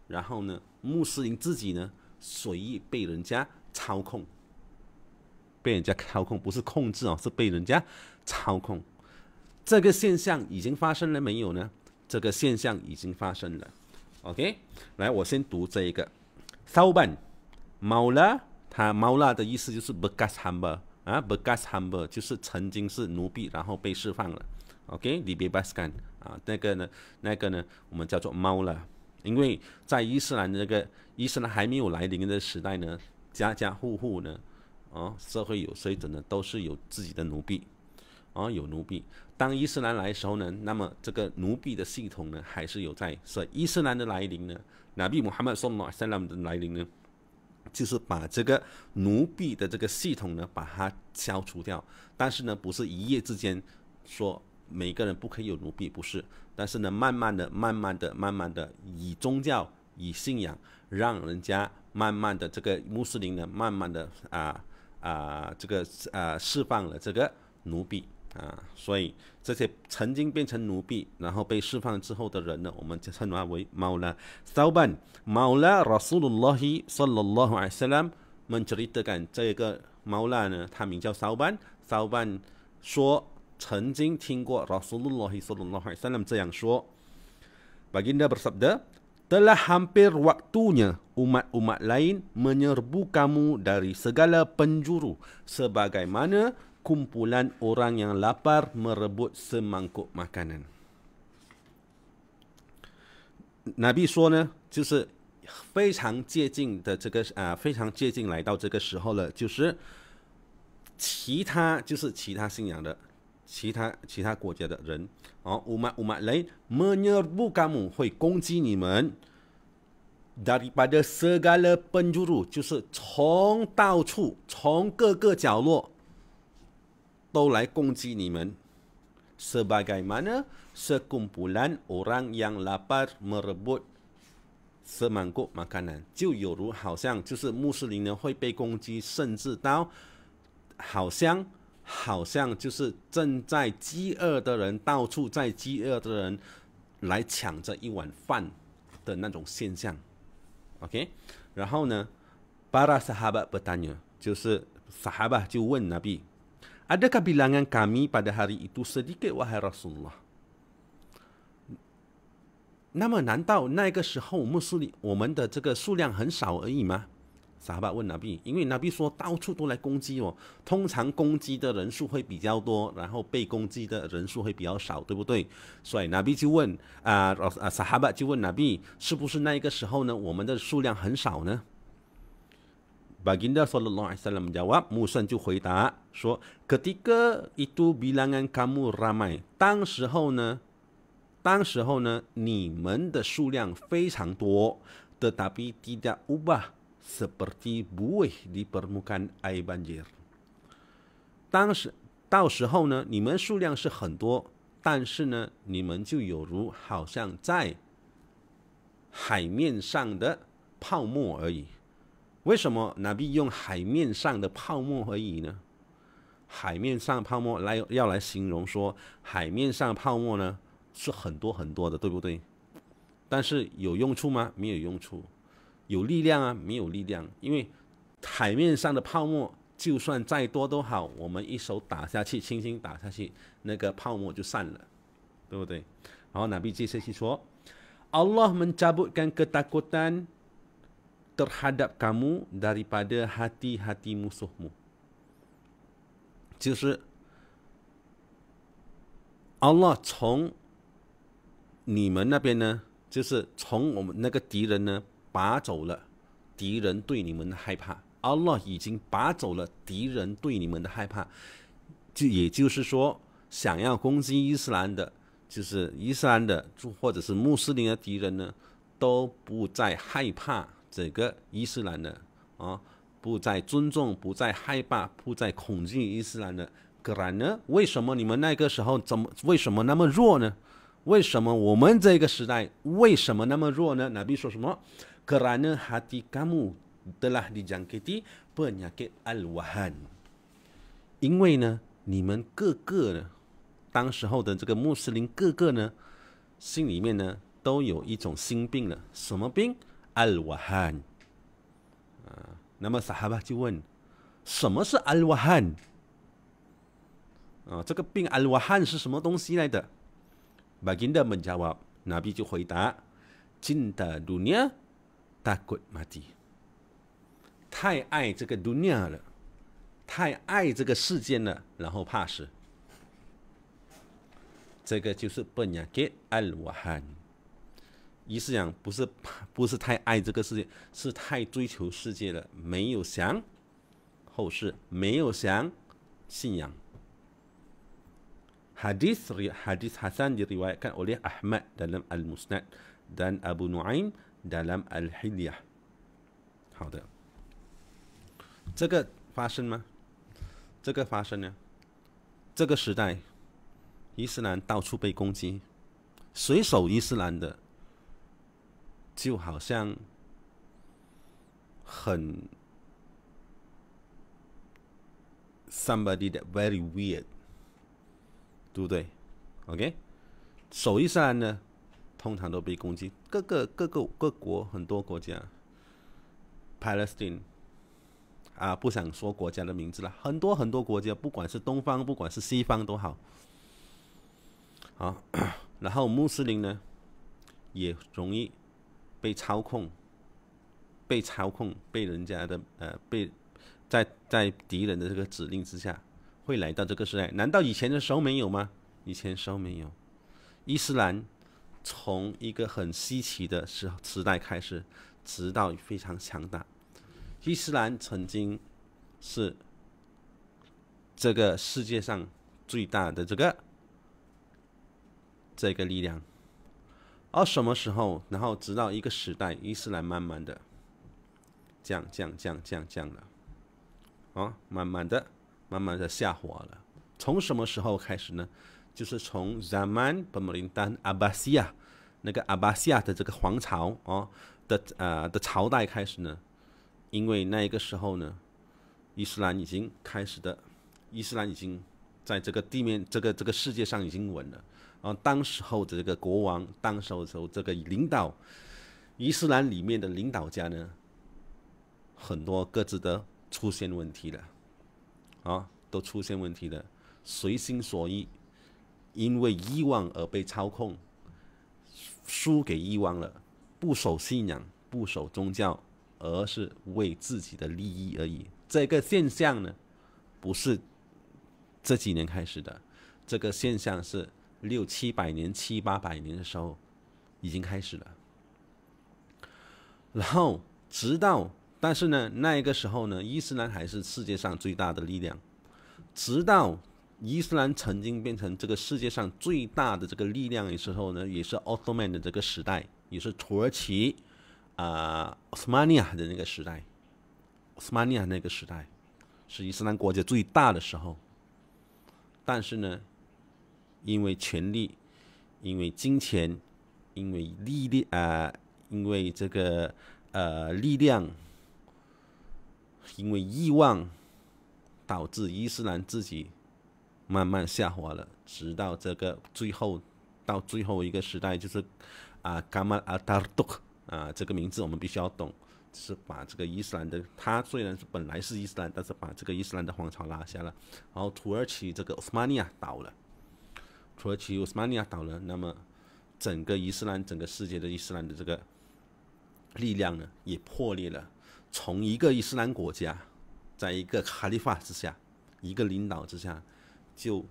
然后呢，穆斯林自己呢，随意被人家操控，被人家操控不是控制哦，是被人家操控。这个现象已经发生了没有呢？这个现象已经发生了。OK，来，我先读这一个 s a u b a n Maula。他猫啦的意思就是 b e k a s h hamer 啊 b e k a s h hamer 就是曾经是奴婢，然后被释放了。o k 你 i b e 干 a s k a n 啊，那个呢，那个呢，我们叫做猫啦。因为在伊斯兰那个伊斯兰还没有来临的时代呢，家家户户呢，哦，社会有水准呢，都是有自己的奴婢，哦，有奴婢。当伊斯兰来的时候呢，那么这个奴婢的系统呢还是有在。所以伊斯兰的来临呢，那比穆罕默德说马赛斯拉姆的来临呢。就是把这个奴婢的这个系统呢，把它消除掉。但是呢，不是一夜之间说每个人不可以有奴婢，不是。但是呢，慢慢的、慢慢的、慢慢的，以宗教、以信仰，让人家慢慢的这个穆斯林呢，慢慢的啊啊，这个啊释放了这个奴婢。啊，所以这些曾经变成奴婢，然后被释放之后的人呢，我们就称他为 maula。Sauban maula Rasulullahi sallallahu alaihi wasallam menceritakan 这个 sallallahu alaihi wasallam 这样说：Baginda bersabda, telah hampir waktunya umat-umat lain menyerbu kamu dari segala penjuru, sebagaimana kumpulan orang yang lapar merebut semangkuk makanan. Nabi SAW ni, 就是非常接近的这个啊，非常接近来到这个时候了，就是其他就是其他信仰的，其他其他国家的人，哦，umat umat lain menyerbu kamu 会攻击你们，daripada segala penjuru 就是从到处从各个角落 atau 来攻击你们。sebagaimana sekumpulan orang yang lapar merebut semangkuk makanan，就有如好像就是穆斯林呢会被攻击，甚至到好像好像就是正在饥饿的人到处在饥饿的人来抢着一碗饭的那种现象。OK，然后呢，巴拉萨哈巴不丹尼就是萨哈巴就问那比。Ada khabarangan kami pada hari itu sedikit wahai Rasulullah。那么难道那个时候穆斯林我们的这个数量很少而已吗？沙哈巴问拿比，因为拿比说到处都来攻击哦，通常攻击的人数会比较多，然后被攻击的人数会比较少，对不对？所以拿比就问啊啊，沙哈巴就问拿比，是不是那个时候呢？我们的数量很少呢？Baginda sallallahu alaihi wasallam menjawab, "Musan ju hui ta, so ketika itu bilangan kamu ramai, tang shihou ne, tang shihou ne, ni men de shuliang fei chang duo, tetapi tidak ubah seperti buih di permukaan air banjir. Tang shi, dao shihou ne, ni men shuliang shi hen duo, dan shi ne, ni men ju you ru hao xiang zai hai mian shang de 泡沫而已。为什么拿比用海面上的泡沫而已呢？海面上泡沫来要来形容说海面上泡沫呢是很多很多的，对不对？但是有用处吗？没有用处。有力量啊？没有力量。因为海面上的泡沫就算再多都好，我们一手打下去，轻轻打下去，那个泡沫就散了，对不对？然后拿比这些去说，Allah mencabutkan ketakutan。terhadap kamu daripada hati-hatimu s u h m u 就是 Allah 从你们那边呢，就是从我们那个敌人呢拔走了敌人对你们的害怕，Allah 已经拔走了敌人对你们的害怕，就也就是说，想要攻击伊斯兰的，就是伊斯兰的或者是穆斯林的敌人呢，都不再害怕。这个伊斯兰的啊，不再尊重，不再害怕，不再恐惧伊斯兰的。可然呢？为什么你们那个时候怎么？为什么那么弱呢？为什么我们这个时代为什么那么弱呢？那比如说什么？可然呢？哈迪甘姆德拉的将 t 蒂不尼克阿鲁汗。因为呢，你们各个呢，当时候的这个穆斯林，各个呢，心里面呢，都有一种心病了。什么病？Al-Wahan Nama sahabat tu pun Sama si Al-Wahan Cakap ah, ping Al-Wahan Si sama tongsi lai Baginda menjawab Nabi tu kata Cinta dunia Takut mati Tai ai cakap dunia le Tai ai cakap sejen le Lalu pasir Cakap tu si penyakit Al-Wahan 伊斯兰不是不是太爱这个世界，是太追求世界了，没有想后世，没有想信仰。Hadis ri Hadis Hasan di riwayatkan oleh Ahmad dalam Al Musnad dan Abu Nuaim dalam Al Khiliah。好的，这个发生吗？这个发生了。这个时代，伊斯兰到处被攻击，随手伊斯兰的。就好像很 somebody 的 very weird，对不对？OK，手一伸呢，通常都被攻击。各个各个各国很多国家，Palestine，啊，不想说国家的名字了。很多很多国家，不管是东方，不管是西方都好。好，*coughs* 然后穆斯林呢，也容易。被操控，被操控，被人家的呃被在在敌人的这个指令之下，会来到这个时代。难道以前的时候没有吗？以前时候没有。伊斯兰从一个很稀奇的时时代开始，直到非常强大。伊斯兰曾经是这个世界上最大的这个这个力量。而什么时候？然后直到一个时代，伊斯兰慢慢的降降降降降了，啊，慢慢的、慢慢的下滑了。从什么时候开始呢？就是从 Zaman 扎曼本穆林丹阿巴西亚那个阿巴西亚的这个皇朝啊的啊的朝代开始呢？因为那一个时候呢，伊斯兰已经开始的，伊斯兰已经在这个地面、这个这个世界上已经稳了。啊，当时候这个国王，当时候时候这个领导，伊斯兰里面的领导家呢，很多各自的出现问题了，啊，都出现问题了，随心所欲，因为欲望而被操控，输给欲望了，不守信仰，不守宗教，而是为自己的利益而已。这个现象呢，不是这几年开始的，这个现象是。六七百年、七八百年的时候，已经开始了。然后，直到但是呢，那一个时候呢，伊斯兰还是世界上最大的力量。直到伊斯兰曾经变成这个世界上最大的这个力量的时候呢，也是奥斯曼的这个时代，也是土耳其啊奥斯曼尼亚的那个时代，奥斯曼尼亚那个时代是伊斯兰国家最大的时候。但是呢。因为权力，因为金钱，因为力量啊，因为这个呃力量，因为欲望，导致伊斯兰自己慢慢下滑了，直到这个最后到最后一个时代，就是啊，伽马阿达尔多克啊，这个名字我们必须要懂，就是把这个伊斯兰的，他虽然是本来是伊斯兰，但是把这个伊斯兰的皇朝拉下了，然后土耳其这个奥斯曼尼亚倒了。土耳其、乌斯曼尼亚倒了，那么整个伊斯兰、整个世界的伊斯兰的这个力量呢，也破裂了。从一个伊斯兰国家，在一个哈利法之下、一个领导之下，就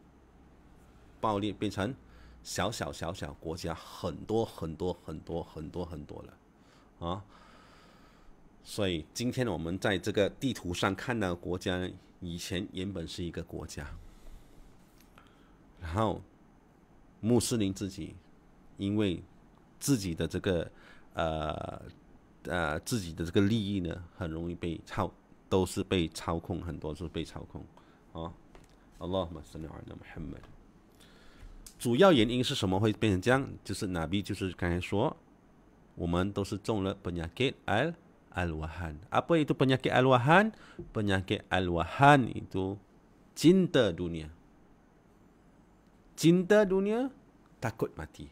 爆裂变成小小小小国家，很多很多很多很多很多了啊！所以，今天我们在这个地图上看到国家，以前原本是一个国家，然后。穆斯林自己，因为自己的这个呃呃自己的这个利益呢，很容易被操，都是被操控，很多是被操控。啊，Allahumma salli ala Muhammad。主要原因是什么会变成这样？就是 Nabi 就是刚才说，我们都是中了 penyakit al al-wahan。Apa itu penyakit al-wahan？Penyakit al-wahan itu cinta dunia。Jender j u n i takut mati,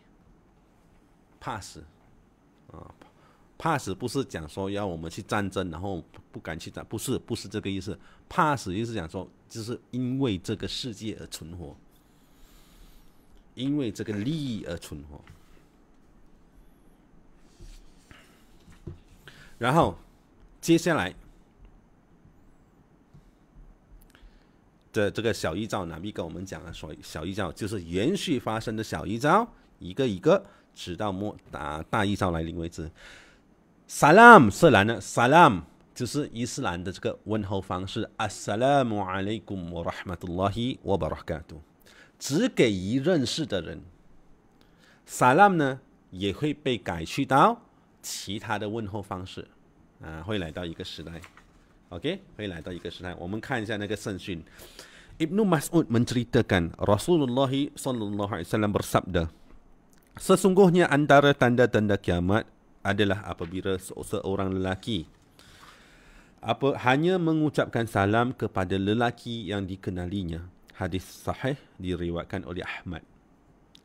怕死啊，怕死不是讲说要我们去战争，然后不敢去战，不是，不是这个意思。怕死就是讲说，就是因为这个世界而存活，因为这个利益而存活。然后接下来。这这个小预兆，拿必跟我们讲了，所小预兆就是延续发生的小预兆，一个一个，直到末大大预兆来临为止。Salam，是兰的 s a l a m 就是伊斯兰的这个问候方式。Assalamu alaykum warahmatullahi wabarakatuh，只给一认识的人。Salam 呢也会被改去到其他的问候方式，啊，会来到一个时代。OK，欢迎来到一个时代。我们看一下那个圣训。Ibnu kan Mas'ud menceritakan Rasulullah sallallahu alaihi wasallam bersabda Sesungguhnya antara tanda-tanda kiamat adalah apabila seorang lelaki apa hanya mengucapkan salam kepada lelaki yang dikenalinya. Hadis sahih diriwayatkan oleh Ahmad.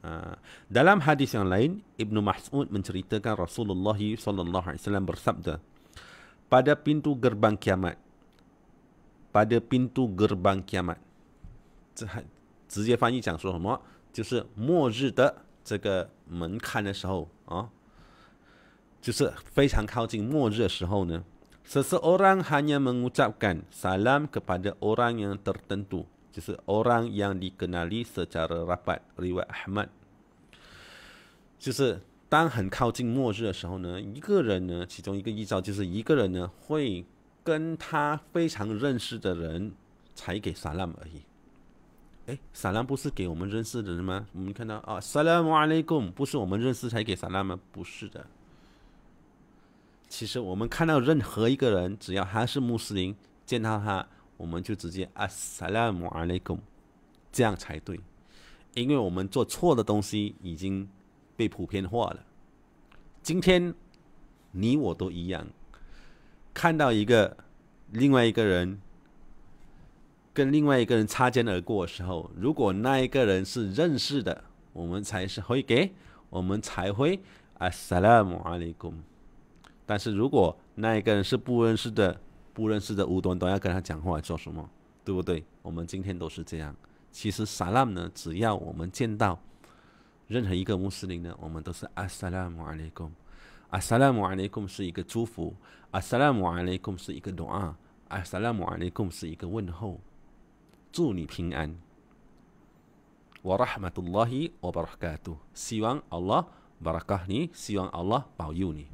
Ha. dalam hadis yang lain, Ibnu Mas'ud menceritakan Rasulullah sallallahu bersabda, pada pintu gerbang kiamat. Pada pintu gerbang kiamat. 直接翻译讲说什么？就是末日的这个门槛的时候啊，就是非常靠近末日的时候呢。Seseorang hanya mengucapkan salam kepada orang yang tertentu, tertentu，就是 orang yang dikenali secara rapat rapat，riwayat Ahmad，就是当很靠近末日的时候呢，一个人呢，其中一个预兆就是一个人呢会跟他非常认识的人才给撒拉姆而已。哎，撒拉姆不是给我们认识的人吗？我们看到啊，萨拉姆阿雷贡不是我们认识才给撒拉吗？不是的。其实我们看到任何一个人，只要他是穆斯林，见到他我们就直接啊，萨拉姆阿雷贡这样才对。因为我们做错的东西已经。被普遍化了。今天，你我都一样，看到一个另外一个人跟另外一个人擦肩而过的时候，如果那一个人是认识的，我们才是会给，我们才会啊，salam alaikum。但是如果那一个人是不认识的，不认识的，无端端要跟他讲话做什么？对不对？我们今天都是这样。其实 salam 呢，只要我们见到。任何一个穆斯林呢，我们都是 “Assalamu alaikum”。Assalamu alaikum 是一个祝福，Assalamu alaikum 是一个祷啊，Assalamu alaikum 是一个问候，祝你平安。Warahmatullahi wabarakatuh，希望 Allah barakahni，希望 Allah 宝佑你。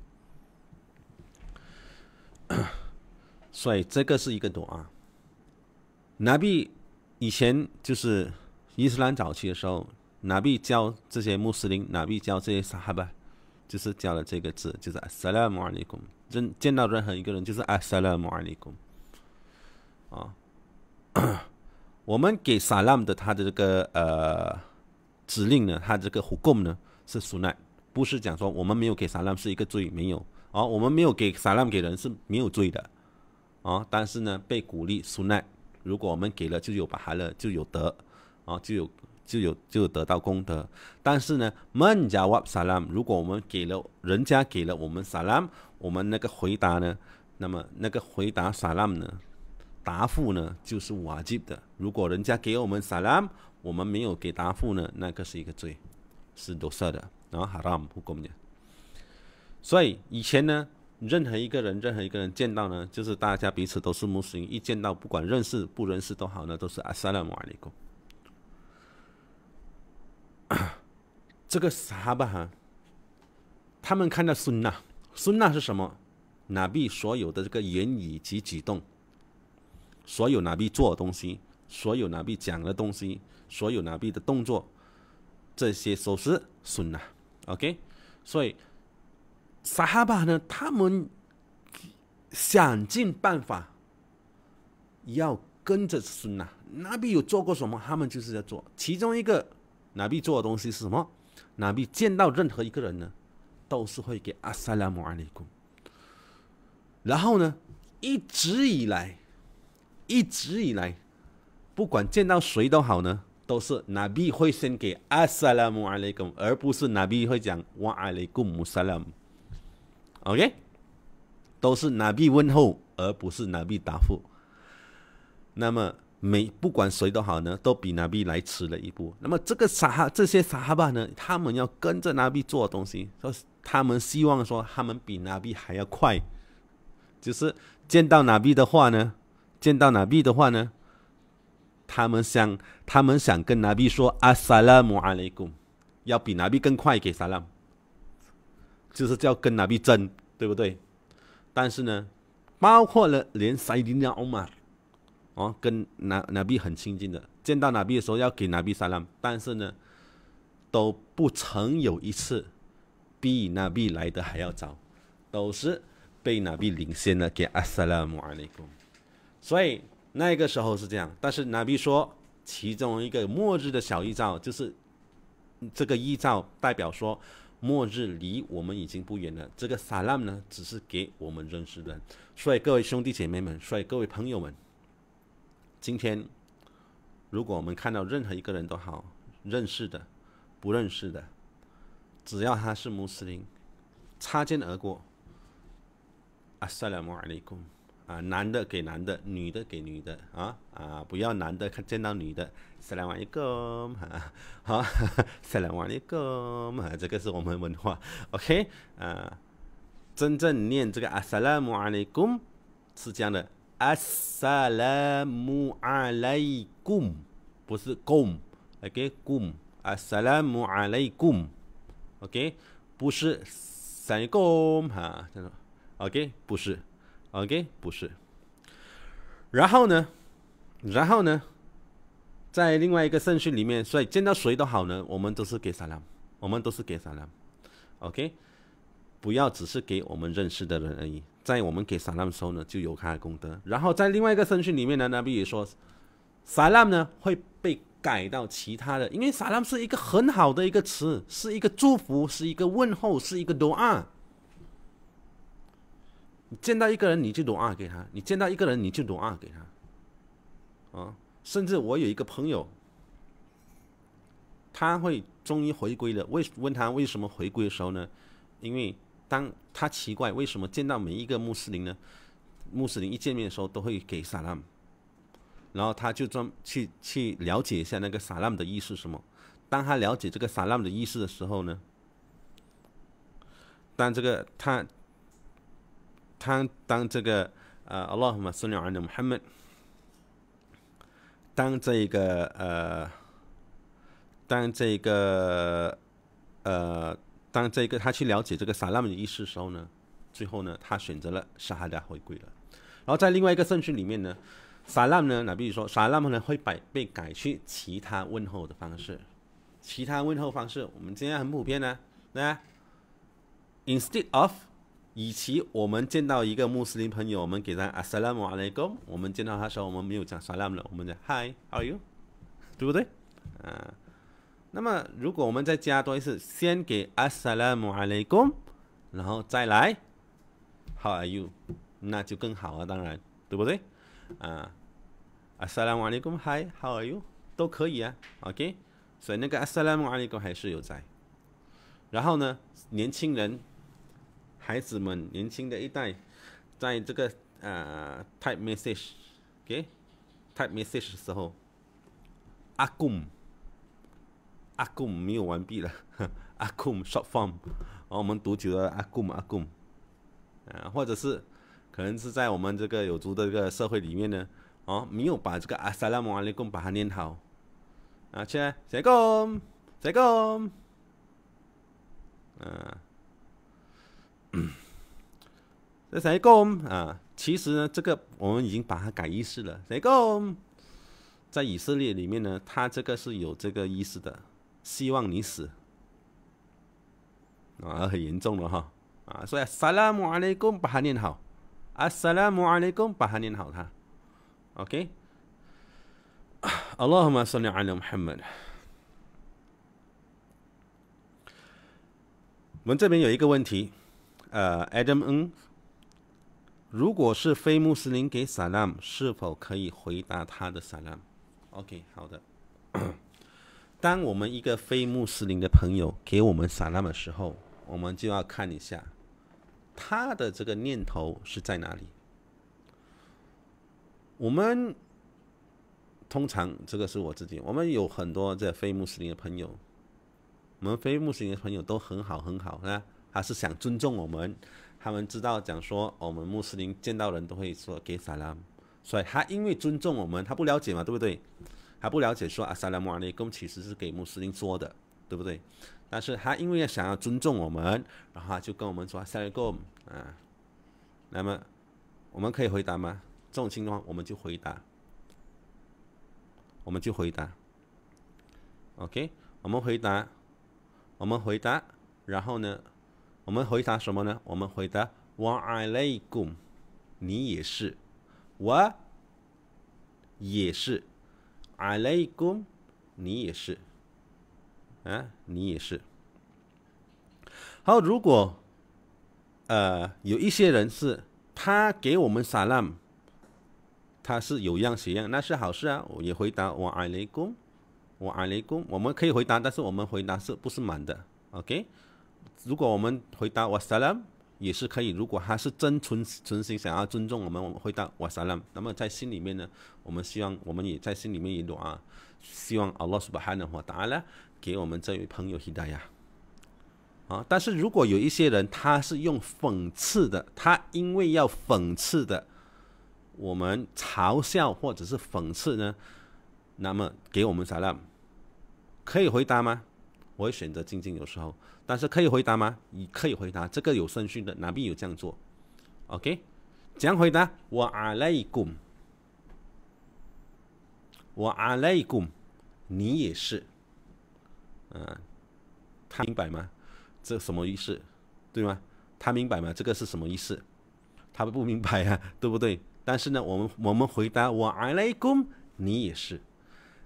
所以这个是一个祷啊。那比以前就是伊斯兰早期的时候。哪必教这些穆斯林，哪必教这些沙哈巴，就是教了这个字，就是 a 斯拉姆阿 u 贡。任见到任何一个人，就是阿斯拉姆阿尼贡。啊，*coughs* 我们给沙 a m 的他的这个呃指令呢，他这个护贡呢是苏奈，不是讲说我们没有给沙 a m 是一个罪，没有啊，我们没有给沙 a m 给人是没有罪的啊，但是呢被鼓励苏奈，如果我们给了就有把哈了就有德啊，就有。就有就得到功德，但是呢，曼加瓦萨拉姆，如果我们给了人家给了我们萨拉姆，我们那个回答呢，那么那个回答萨拉姆呢，答复呢就是瓦吉的。如果人家给我们萨拉姆，我们没有给答复呢，那个是一个罪，是多色的，然后哈拉姆不公的。所以以前呢，任何一个人任何一个人见到呢，就是大家彼此都是穆斯林，一见到不管认识不认识都好呢，都是阿萨拉姆阿里哥。这个撒哈巴，他们看到孙呐，孙呐是什么？拿币所有的这个言语及举动，所有拿币做的东西，所有拿币讲的东西，所有拿币的动作，这些都是孙呐。OK，所以沙哈巴呢，他们想尽办法要跟着孙呐。哪必有做过什么，他们就是要做。其中一个。哪比做的东西是什么？哪比见到任何一个人呢，都是会给阿萨拉姆阿里贡。然后呢，一直以来，一直以来，不管见到谁都好呢，都是哪比会先给阿萨拉姆阿里贡，而不是哪比会讲哇阿里贡姆萨拉姆。OK，都是哪比问候，而不是哪比答复。那么。每不管谁都好呢，都比拿比来迟了一步。那么这个哈这些撒哈巴呢？他们要跟着拿比做东西，说他们希望说他们比拿比还要快，就是见到拿比的话呢，见到拿比的话呢，他们想他们想跟拿比说阿萨拉姆阿雷贡，要比拿比更快给萨拉，姆，就是叫跟拿比争，对不对？但是呢，包括了连赛琳娜欧马。哦，跟拿拿比很亲近的，见到拿比的时候要给拿比撒浪，但是呢，都不曾有一次比拿比来的还要早，都是被拿比领先了给阿萨拉姆阿里贡。所以那个时候是这样，但是那比说其中一个末日的小预兆，就是这个预兆代表说末日离我们已经不远了。这个撒浪呢，只是给我们认识的。所以各位兄弟姐妹们，所以各位朋友们。今天，如果我们看到任何一个人都好认识的、不认识的，只要他是穆斯林，擦肩而过，啊，萨拉姆阿里贡，啊，男的给男的，女的给女的，啊啊，不要男的看见到女的，拉姆阿里贡啊，好，拉姆阿里贡啊，这个是我们文化，OK，啊，真正念这个阿萨拉姆阿里贡是这样的。assalamu alaikum，不是，قوم，okay，a و م ا m س a l l ع ل u m م okay，不是，s a ي ك m 哈，这种，okay，不是，okay，不是。然后呢，然后呢，在另外一个顺序里面，所以见到谁都好呢，我们都是给 s a l a m 我们都是给 s a l a okay，不要只是给我们认识的人而已。在我们给撒浪的时候呢，就有他的功德。然后在另外一个顺序里面呢，那比如说撒浪呢会被改到其他的，因为撒浪是一个很好的一个词，是一个祝福，是一个问候，是一个啊。你见到一个人你就多啊给他，你见到一个人你就多啊给他，啊，甚至我有一个朋友，他会终于回归了。为问他为什么回归的时候呢，因为。当他奇怪为什么见到每一个穆斯林呢？穆斯林一见面的时候都会给萨拉姆，然后他就专去去了解一下那个萨拉姆的意思是什么。当他了解这个萨拉姆的意思的时候呢，当这个他，当当这个啊，Allahu a k b a 当这个呃，当这个呃。当这个他去了解这个萨拉姆的意思时候呢，最后呢，他选择了沙哈达回归了。然后在另外一个圣据里面呢，萨拉姆呢，那比如说萨拉姆呢会被被改去其他问候的方式，其他问候方式我们今天很普遍呢，那 instead of，以及我们见到一个穆斯林朋友，我们给他 assalamualaikum，我们见到他时候，我们没有讲萨拉姆了，我们讲 hi how are you，对不对？啊。那么，如果我们在加多一次，先给 Assalamualaikum，然后再来 How are you，那就更好了，当然，对不对？啊，Assalamualaikum，Hi，How are you，都可以啊。OK，所以那个 Assalamualaikum 还是有在。然后呢，年轻人、孩子们、年轻的一代，在这个呃 Type message，OK，Type message 的时候阿贡。阿贡没有完毕了，阿 *laughs* 贡 short form，然后我们读久了阿贡阿贡啊，或者，是可能是在我们这个有族的这个社会里面呢，啊，没有把这个阿萨拉姆阿里贡把它念好啊。切，谁贡？谁贡？嗯，*coughs* 这谁贡啊？其实呢，这个我们已经把它改意思了。谁贡？在以色列里面呢，他这个是有这个意思的。希望你死，啊，很严重了哈，啊，所以 s a l a m alaikum，把它念好 a s s a l a m alaikum，把它念好它 o k a l l a h u a s l a i ala Muhammad。我们这边有一个问题，呃，Adam N，如果是非穆斯林给萨 s 姆，a l a m 是否可以回答他的萨 s 姆 a l a m o k 好的。当我们一个非穆斯林的朋友给我们撒拉的时候，我们就要看一下他的这个念头是在哪里。我们通常这个是我自己，我们有很多这非穆斯林的朋友，我们非穆斯林的朋友都很好很好那他是想尊重我们，他们知道讲说我们穆斯林见到人都会说给撒拉，所以他因为尊重我们，他不了解嘛，对不对？还不了解说啊，萨拉姆阿里贡其实是给穆斯林说的，对不对？但是他因为要想要尊重我们，然后他就跟我们说萨拉贡啊。那么我们可以回答吗？这种情况我们就回答，我们就回答。OK，我们回答，我们回答，然后呢，我们回答什么呢？我们回答我爱里贡，你也是，我也是。阿雷公，你也是，啊，你也是。好，如果呃有一些人是，他给我们撒 a m 他是有样学样，那是好事啊。我也回答我阿雷公，我阿雷公，我们可以回答，但是我们回答是不是满的？OK，如果我们回答我撒拉也是可以，如果他是真存存心想要尊重我们，我们回答我啥了？那么在心里面呢，我们希望我们也在心里面也懂啊，希望 Allah 的 u b 呢，给我们这位朋友回答呀。啊，但是如果有一些人他是用讽刺的，他因为要讽刺的，我们嘲笑或者是讽刺呢，那么给我们啥了？可以回答吗？我会选择静静，有时候。但是可以回答吗？你可以回答，这个有顺序的，哪边有这样做？OK，怎样回答？我阿赖公，我阿赖公，你也是，嗯，他明白吗？这什么意思？对吗？他明白吗？这个是什么意思？他不明白呀，对不对？但是呢，我们我们回答我阿赖公，你也是。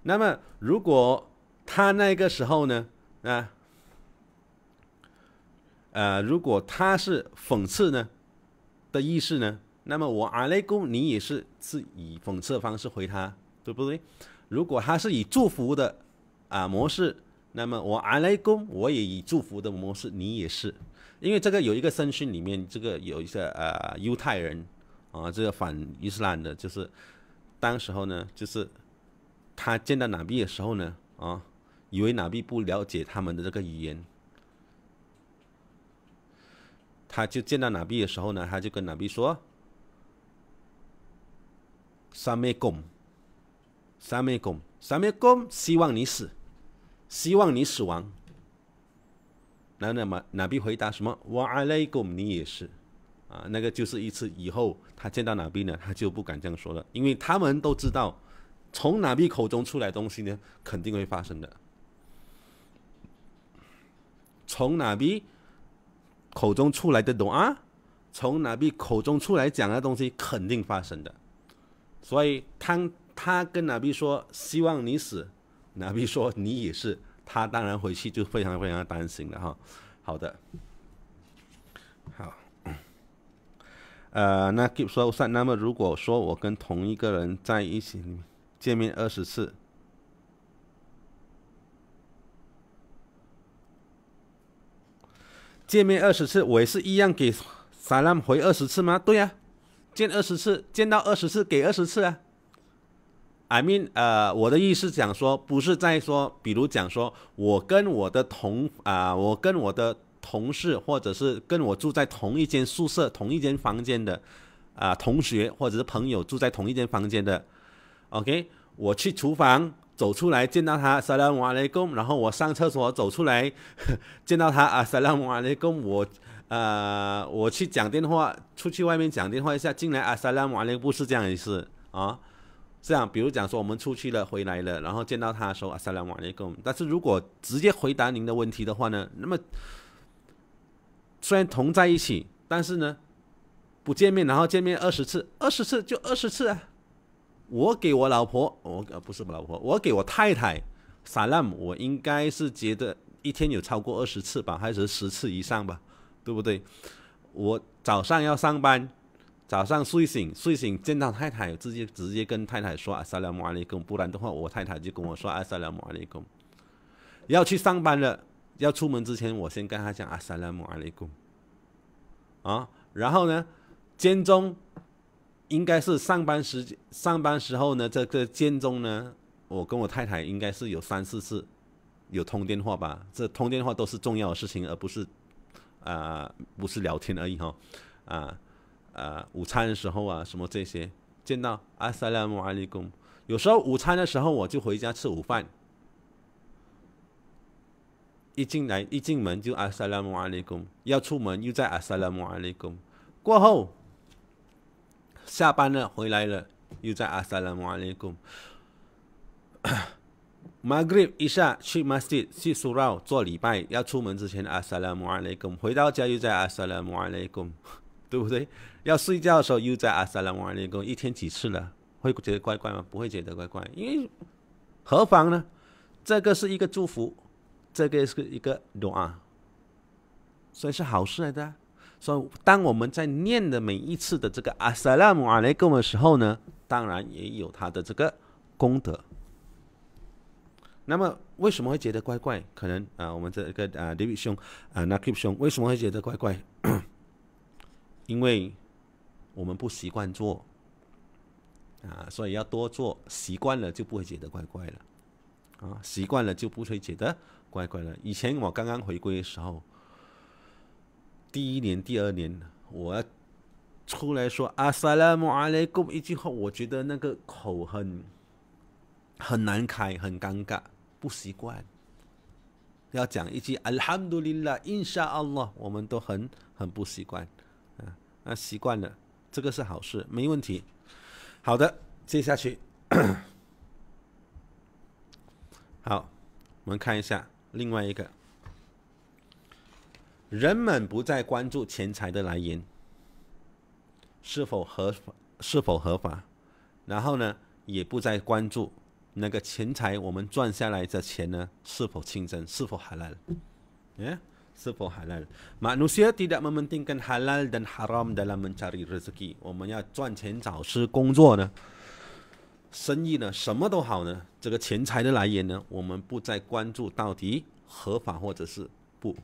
那么如果他那个时候呢，啊？呃，如果他是讽刺呢的意思呢，那么我阿雷公，你也是是以讽刺的方式回他，对不对？如果他是以祝福的啊模式，那么我阿雷公，我也以祝福的模式，你也是。因为这个有一个圣训里面，这个有一个呃犹太人啊，这个反伊斯兰的，就是当时候呢，就是他见到哪比的时候呢，啊，以为哪比不了解他们的这个语言。他就见到纳比的时候呢，他就跟纳比说：“萨麦贡，萨麦贡，萨麦贡，希望你死，希望你死亡。”那那么那比回答什么？我阿雷贡，你也是啊。那个就是一次以后，他见到纳比呢，他就不敢这样说了，因为他们都知道，从纳比口中出来东西呢，肯定会发生的。从拿比。口中出来的懂啊，从哪比口中出来讲的东西肯定发生的，所以他他跟哪比说希望你死，哪比说你也是，他当然回去就非常非常担心了哈。好的，好，呃，那 keep 说上，那么如果说我跟同一个人在一起见面二十次。见面二十次，我也是一样给 sala 回二十次吗？对呀，见二十次，见到二十次给二十次啊。I mean，呃，我的意思讲说，不是在说，比如讲说，我跟我的同啊，我跟我的同事，或者是跟我住在同一间宿舍、同一间房间的啊同学，或者是朋友住在同一间房间的，OK，我去厨房。走出来见到他，三两瓦雷公。然后我上厕所走出来，*laughs* 见到他啊，三两瓦雷公。我呃，我去讲电话，出去外面讲电话一下，进来啊，三两瓦雷布是这样意思啊。这样，比如讲说我们出去了，回来了，然后见到他说啊，三两瓦雷公。但是如果直接回答您的问题的话呢，那么虽然同在一起，但是呢不见面，然后见面二十次，二十次就二十次啊。我给我老婆，我呃不是我老婆，我给我太太，撒拉姆，我应该是觉得一天有超过二十次吧，还是十次以上吧，对不对？我早上要上班，早上睡醒，睡醒见到太太，直接直接跟太太说阿萨拉姆阿里贡，不然的话我太太就跟我说阿萨拉姆阿里贡。要去上班了，要出门之前我先跟他讲阿萨拉姆阿里贡。啊，然后呢，间中。应该是上班时上班时候呢，这个间中呢，我跟我太太应该是有三四次有通电话吧。这通电话都是重要的事情，而不是啊，不是聊天而已哈。啊啊，午餐的时候啊，什么这些见到阿萨拉姆阿里贡。有时候午餐的时候我就回家吃午饭，一进来一进门就阿萨拉姆阿里贡，要出门又在阿萨拉姆阿里贡。过后。下班了，回来了，又在啊 a s s a l a m u a l a m m g h r i b 一下去 Masjid 去 Surau 做礼拜，要出门之前啊 a s s a l a m u a l 回到家又在 a s s a l a m u a l 对不对？要睡觉的时候又在 a s s a l a m u a l 一天几次了，会觉得怪怪吗？不会觉得怪怪，因为何妨呢？这个是一个祝福，这个是一个 d 啊，所以是好事来的。啊。所以，当我们在念的每一次的这个阿萨拉姆阿雷贡的时候呢，当然也有它的这个功德。那么，为什么会觉得怪怪？可能啊，我们这个啊，i 伟兄啊，i 吉兄为什么会觉得怪怪？*coughs* 因为，我们不习惯做啊，所以要多做，习惯了就不会觉得怪怪了啊，习惯了就不会觉得怪怪了。以前我刚刚回归的时候。第一年、第二年，我出来说“阿萨拉姆阿雷贡”一句话，我觉得那个口很很难开，很尴尬，不习惯。要讲一句阿拉 h a m d u l i n s a a l l a h 我们都很很不习惯。嗯，那习惯了，这个是好事，没问题。好的，接下去，*coughs* 好，我们看一下另外一个。人们不再关注钱财的来源是否合法，是否合法，然后呢，也不再关注那个钱财我们赚下来的钱呢是否清真，是否 Halal，是否还 a l a 马努谢蒂的门门定 Halal 跟 Haram 拉门查我们要赚钱找事工作呢，生意呢，什么都好呢。这个钱财的来源呢，我们不再关注到底合法或者是不。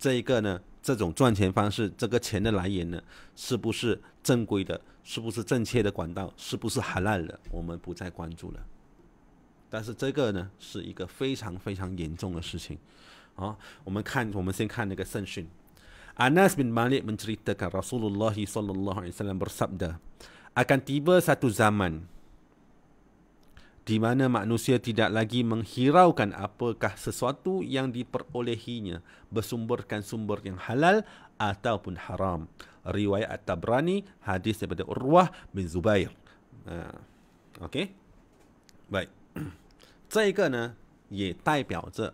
这一个呢，这种赚钱方式，这个钱的来源呢，是不是正规的，是不是正确的管道，是不是海蜡的，我们不再关注了。但是这个呢，是一个非常非常严重的事情啊。我们看，我们先看那个圣训 أ َ ن َ ا س n م َ ن ِ ي m ُ n ْ ثِيَتَكَ رَسُولُ l ل ل َّ ه ِ صَلَّى ا ل ل a ّ ه ُ b َ ل َ ي ْ ه ِ و َ س di mana manusia tidak lagi menghiraukan apakah sesuatu yang diperolehinya bersumberkan sumber yang halal ataupun haram. Riwayat Tabrani, hadis daripada Urwah bin Zubair. Ha, okay, Baik. Ini *clears throat* juga ye tai biao zhe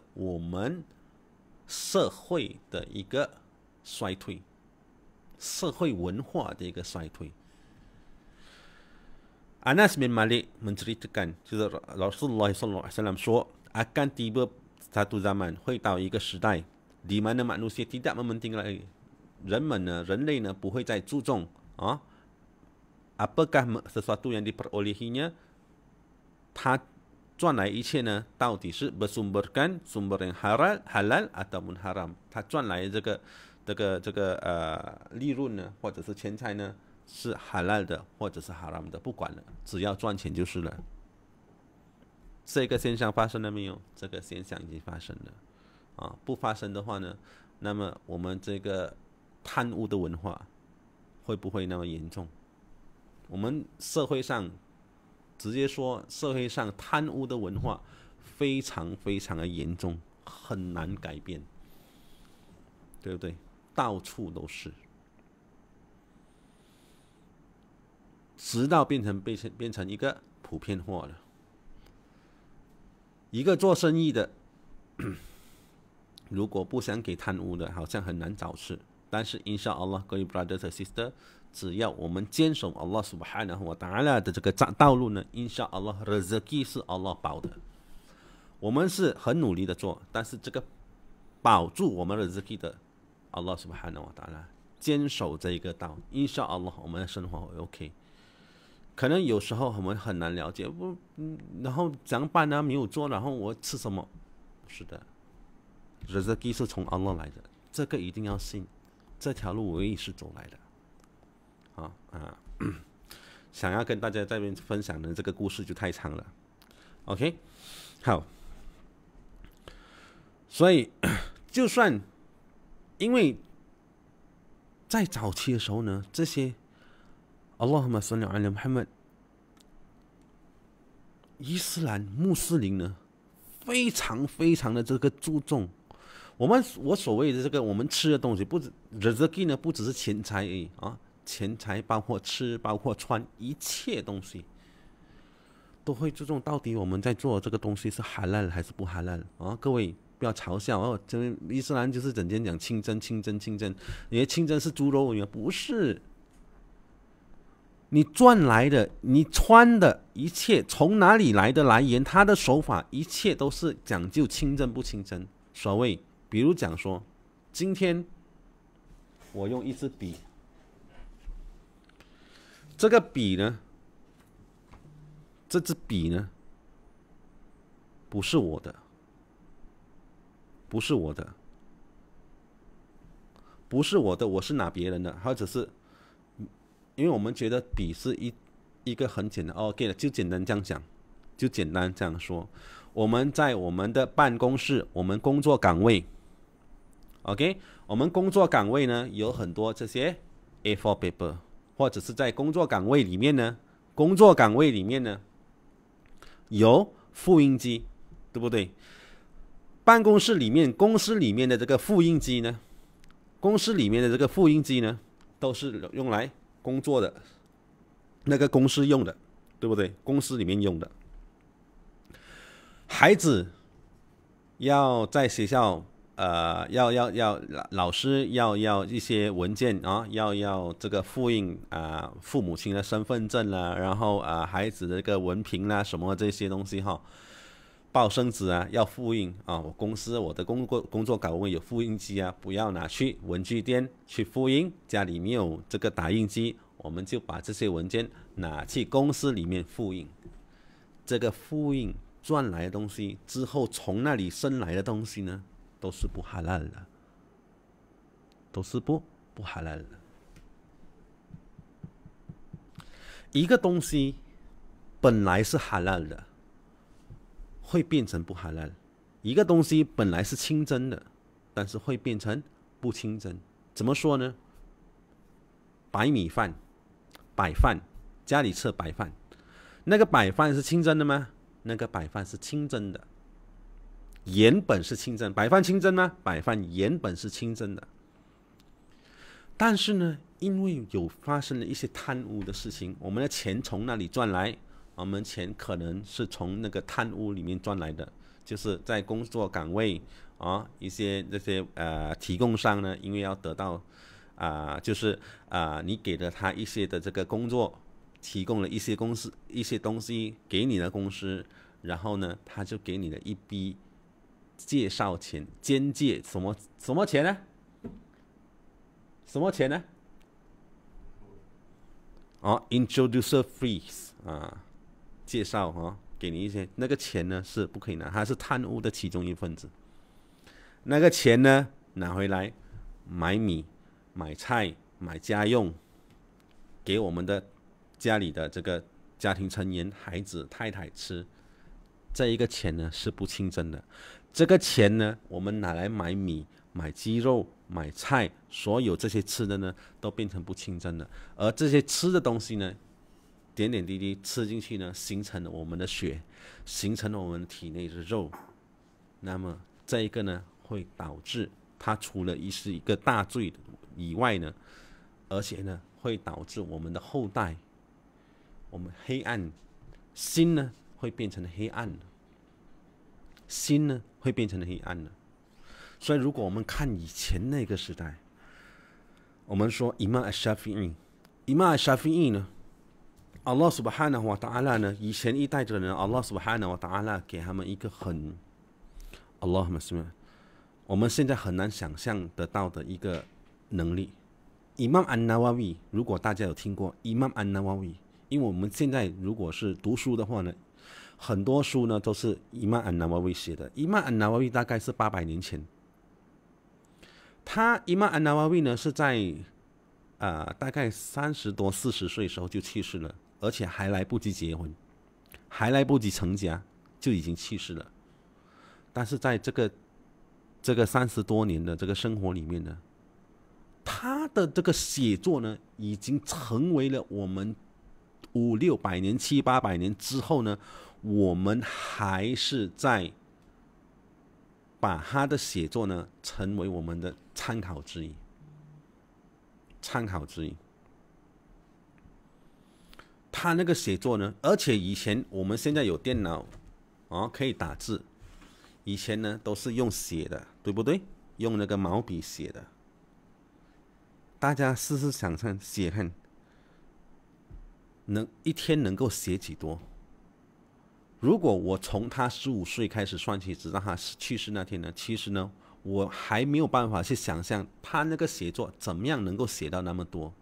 Anas bin Malik menceritakan Rasulullah SAW alaihi akan tiba satu zaman, hui tahu ikan sedai di mana manusia tidak mementingkan lagi. Zaman ne, renlei ne, bukan tidak zuzong. Ah, apakah sesuatu yang diperolehinya? Dia jual lai ichie ne, tahu di sini bersumberkan sumber yang halal, halal ataupun haram. Dia jual lai zaga, zaga, zaga, ah, uh, lirun ne, atau sesuatu yang ne, 是海拉的，或者是海拉的，不管了，只要赚钱就是了。这个现象发生了没有？这个现象已经发生了。啊，不发生的话呢，那么我们这个贪污的文化会不会那么严重？我们社会上直接说，社会上贪污的文化非常非常的严重，很难改变，对不对？到处都是。直到变成被变成一个普遍化的，一个做生意的，如果不想给贪污的，好像很难找事。但是 Insha Allah 各位 brother 和 sister，只要我们坚守 Allah Subhanahu wa Taala 的这个道道路呢，Insha Allah rezeki 是 Allah 保的。我们是很努力的做，但是这个保住我们的 rezeki 的 Allah Subhanahu wa Taala 坚守这个道，Insha Allah 我们的生活会 OK。可能有时候我们很难了解，不，嗯，然后么办呢没有做，然后我吃什么？是的，这是一次从络来的？这个一定要信，这条路我也是走来的。啊啊，*coughs* 想要跟大家这边分享的这个故事就太长了。OK，好，所以 *coughs* 就算因为在早期的时候呢，这些。阿拉哈玛孙了安拉，他们伊斯兰穆斯林呢，非常非常的这个注重我们我所谓的这个我们吃的东西，不止，不是呢，不只是钱财而已啊，钱财包括吃，包括穿，一切东西都会注重到底我们在做这个东西是含烂还是不含烂啊？各位不要嘲笑哦，真伊斯兰就是整天讲清真，清真，清真，你的清真，是猪肉为不是。你赚来的，你穿的一切，从哪里来的来源？他的手法，一切都是讲究清真不清真。所谓，比如讲说，今天我用一支笔，这个笔呢，这支笔呢，不是我的，不是我的，不是我的，我是拿别人的，或者是。因为我们觉得笔是一一个很简单，OK 了，就简单这样讲，就简单这样说。我们在我们的办公室，我们工作岗位，OK，我们工作岗位呢有很多这些 A4 paper，或者是在工作岗位里面呢，工作岗位里面呢有复印机，对不对？办公室里面，公司里面的这个复印机呢，公司里面的这个复印机呢都是用来。工作的那个公司用的，对不对？公司里面用的，孩子要在学校，呃，要要要老老师要要一些文件啊，要要这个复印啊，父母亲的身份证啦，然后啊，孩子的一个文凭啦，什么这些东西哈。报生纸啊，要复印啊！我公司我的工作工作岗位有复印机啊，不要拿去文具店去复印。家里没有这个打印机，我们就把这些文件拿去公司里面复印。这个复印赚来的东西之后，从那里生来的东西呢，都是不哈烂的，都是不不哈烂的。一个东西本来是哈烂的。会变成不寒了。一个东西本来是清真的，但是会变成不清真。怎么说呢？白米饭，白饭，家里吃白饭，那个白饭是清真的吗？那个白饭是清真的，原本是清蒸。白饭清蒸呢？白饭原本是清蒸的，但是呢，因为有发生了一些贪污的事情，我们的钱从那里赚来。我们钱可能是从那个贪污里面赚来的，就是在工作岗位啊，一些那些呃提供商呢，因为要得到啊，就是啊，你给了他一些的这个工作，提供了一些公司一些东西给你的公司，然后呢，他就给你了一笔介绍钱，间介什么什么钱呢？什么钱呢？哦 i n t r o d u c e r fees 啊。介绍哈，给你一些那个钱呢是不可以拿，他是贪污的其中一份子。那个钱呢拿回来买米、买菜、买家用，给我们的家里的这个家庭成员、孩子、太太吃。这一个钱呢是不清真的。这个钱呢我们拿来买米、买鸡肉、买菜，所有这些吃的呢都变成不清真的。而这些吃的东西呢。点点滴滴吃进去呢，形成了我们的血，形成了我们体内的肉。那么这一个呢，会导致它除了一是一个大罪以外呢，而且呢会导致我们的后代，我们黑暗心呢会变成黑暗的，心呢会变成黑暗的。所以如果我们看以前那个时代，我们说 Imam a s h f i m m a a s h a f i i 因呢？Allah س ب 达 ا ن 呢，以前一代的人，Allah س ب 达 ا ن 给他们一个很 a l l a 什么？我们现在很难想象得到的一个能力。Imam An a a i 如果大家有听过 Imam An a i 因为我们现在如果是读书的话呢，很多书呢都是 Imam An a i 写的。Imam An a i 大概是八百年前，他 Imam An a i 呢是在啊大概三十多四十岁时候就去世了。而且还来不及结婚，还来不及成家，就已经去世了。但是在这个这个三十多年的这个生活里面呢，他的这个写作呢，已经成为了我们五六百年、七八百年之后呢，我们还是在把他的写作呢，成为我们的参考之一，参考之一。他那个写作呢？而且以前我们现在有电脑，啊，可以打字。以前呢都是用写的，对不对？用那个毛笔写的。大家试试想象，写看，能一天能够写几多？如果我从他十五岁开始算起，直到他去世那天呢？其实呢，我还没有办法去想象他那个写作怎么样能够写到那么多。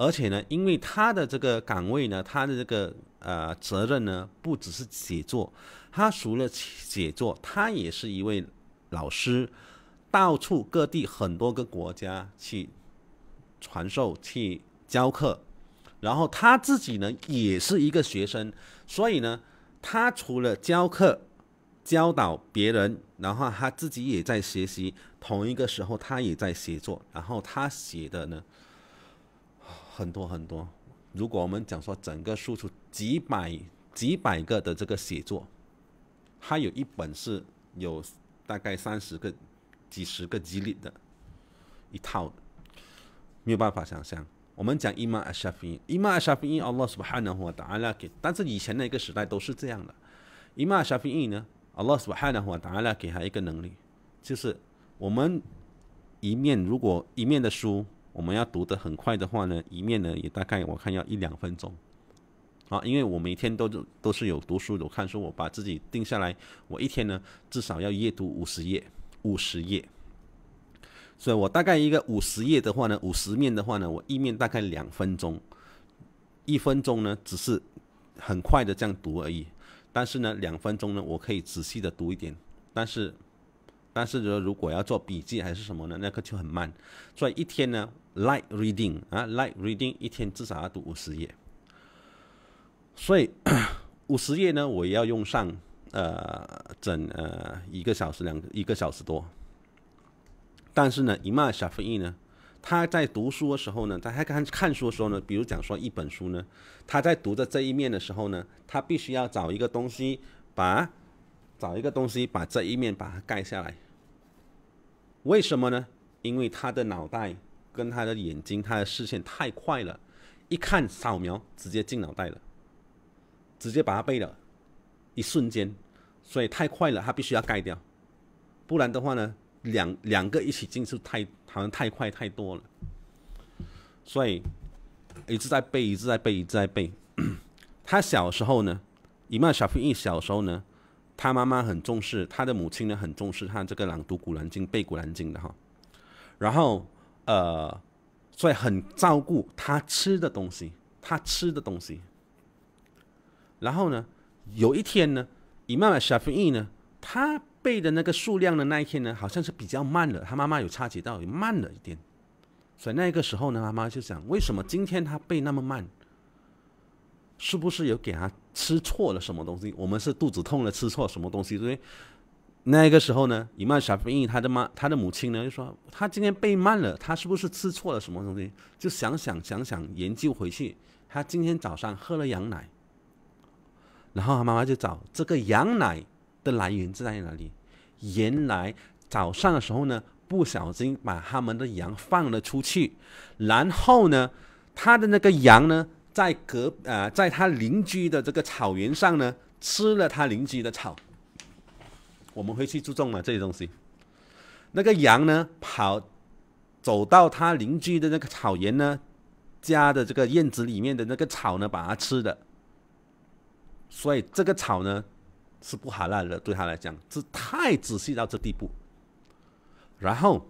而且呢，因为他的这个岗位呢，他的这个呃责任呢，不只是写作。他除了写作，他也是一位老师，到处各地很多个国家去传授、去教课。然后他自己呢，也是一个学生，所以呢，他除了教课、教导别人，然后他自己也在学习。同一个时候，他也在写作。然后他写的呢。很多很多，如果我们讲说整个输出几百几百个的这个写作，它有一本是有大概三十个、几十个激励的一套，没有办法想象。我们讲一麦阿沙菲一麦阿沙菲一，啊，拉苏巴哈呢，我达阿拉给，但是以前那个时代都是这样的。一麦阿沙菲一呢，啊，拉苏巴哈呢，我达阿拉给他一个能力，就是我们一面如果一面的书。我们要读的很快的话呢，一面呢也大概我看要一两分钟，啊，因为我每天都都是有读书、有看书，我把自己定下来，我一天呢至少要阅读五十页，五十页，所以我大概一个五十页的话呢，五十面的话呢，我一面大概两分钟，一分钟呢只是很快的这样读而已，但是呢两分钟呢我可以仔细的读一点，但是。但是说，如果要做笔记还是什么呢？那个就很慢，所以一天呢，light reading 啊，light reading 一天至少要读五十页。所以五十页呢，我要用上呃整呃一个小时两一个小时多。但是呢，一曼小翻伊呢，他在读书的时候呢，他还看看书的时候呢，比如讲说一本书呢，他在读的这一面的时候呢，他必须要找一个东西把。找一个东西，把这一面把它盖下来。为什么呢？因为他的脑袋跟他的眼睛，他的视线太快了，一看扫描直接进脑袋了，直接把它背了，一瞬间，所以太快了，他必须要盖掉，不然的话呢，两两个一起进是太好像太快太多了，所以一直在背，一直在背，一直在背。*clears throat* 他小时候呢，一曼小平一小时候呢。他妈妈很重视他的母亲呢，很重视他这个朗读《古兰经》、背《古兰经》的哈，然后呃，所以很照顾他吃的东西，他吃的东西。然后呢，有一天呢，伊妈妈沙菲伊呢，他背的那个数量的那一天呢，好像是比较慢的，他妈妈有察觉到慢了一点，所以那个时候呢，妈妈就想，为什么今天他背那么慢？是不是有给他？吃错了什么东西？我们是肚子痛了，吃错什么东西？所以那个时候呢，伊曼莎·贝伊他的妈，他的母亲呢就说，他今天被慢了，他是不是吃错了什么东西？就想想想想研究回去。他今天早上喝了羊奶，然后他妈妈就找这个羊奶的来源在哪里？原来早上的时候呢，不小心把他们的羊放了出去，然后呢，他的那个羊呢？在隔啊，在他邻居的这个草原上呢，吃了他邻居的草。我们会去注重吗？这些东西。那个羊呢，跑走到他邻居的那个草原呢，家的这个院子里面的那个草呢，把它吃的。所以这个草呢是不好烂的，对他来讲是太仔细到这地步。然后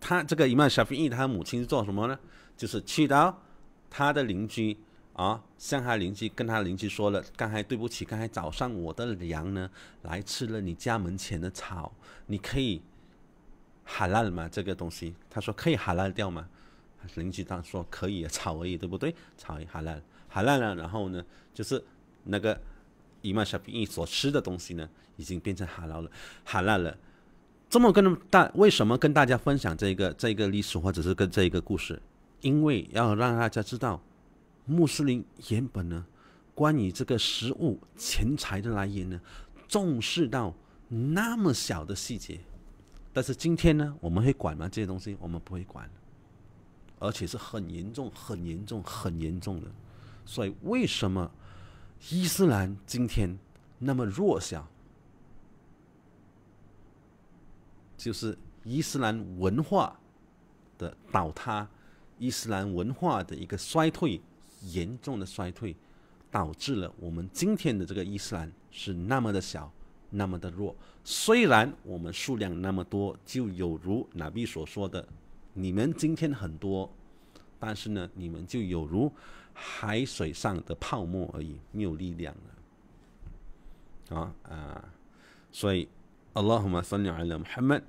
他这个伊曼小飞翼，他母亲做什么呢？就是去到。他的邻居啊，向他邻居跟他邻居说了：“刚才对不起，刚才早上我的羊呢，来吃了你家门前的草，你可以喊烂了吗？这个东西，他说可以喊烂掉吗？邻居他说可以，草而已，对不对？草喊烂，喊烂了，然后呢，就是那个伊曼小兵所吃的东西呢，已经变成哈喽了，喊烂了。这么跟大为什么跟大家分享这个这个历史或者是跟这个故事？”因为要让大家知道，穆斯林原本呢，关于这个食物、钱财的来源呢，重视到那么小的细节。但是今天呢，我们会管吗？这些东西我们不会管，而且是很严重、很严重、很严重的。所以为什么伊斯兰今天那么弱小？就是伊斯兰文化的倒塌。伊斯兰文化的一个衰退，严重的衰退，导致了我们今天的这个伊斯兰是那么的小，那么的弱。虽然我们数量那么多，就有如拿比所说的，你们今天很多，但是呢，你们就有如海水上的泡沫而已，没有力量了。啊啊！所以，阿拉哈嘛，孙女阿勒姆，哈门。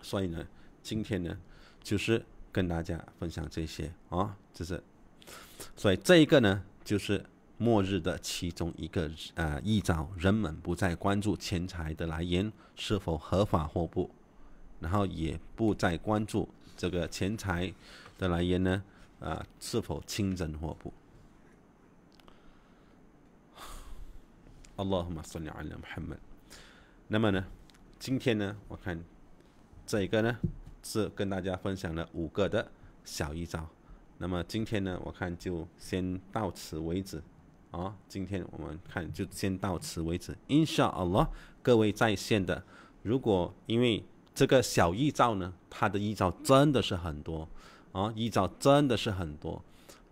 所以呢，今天呢，就是。跟大家分享这些啊，就是，所以这一个呢，就是末日的其中一个啊一兆，人们不再关注钱财的来源是否合法或不，然后也不再关注这个钱财的来源呢，啊是否清真或不。Allahu a k a r s n n ala Muhammad。那么呢，今天呢，我看这一个呢。是跟大家分享了五个的小预兆，那么今天呢，我看就先到此为止，啊，今天我们看就先到此为止。Insha Allah，各位在线的，如果因为这个小预兆呢，它的预兆真的是很多，啊，预兆真的是很多。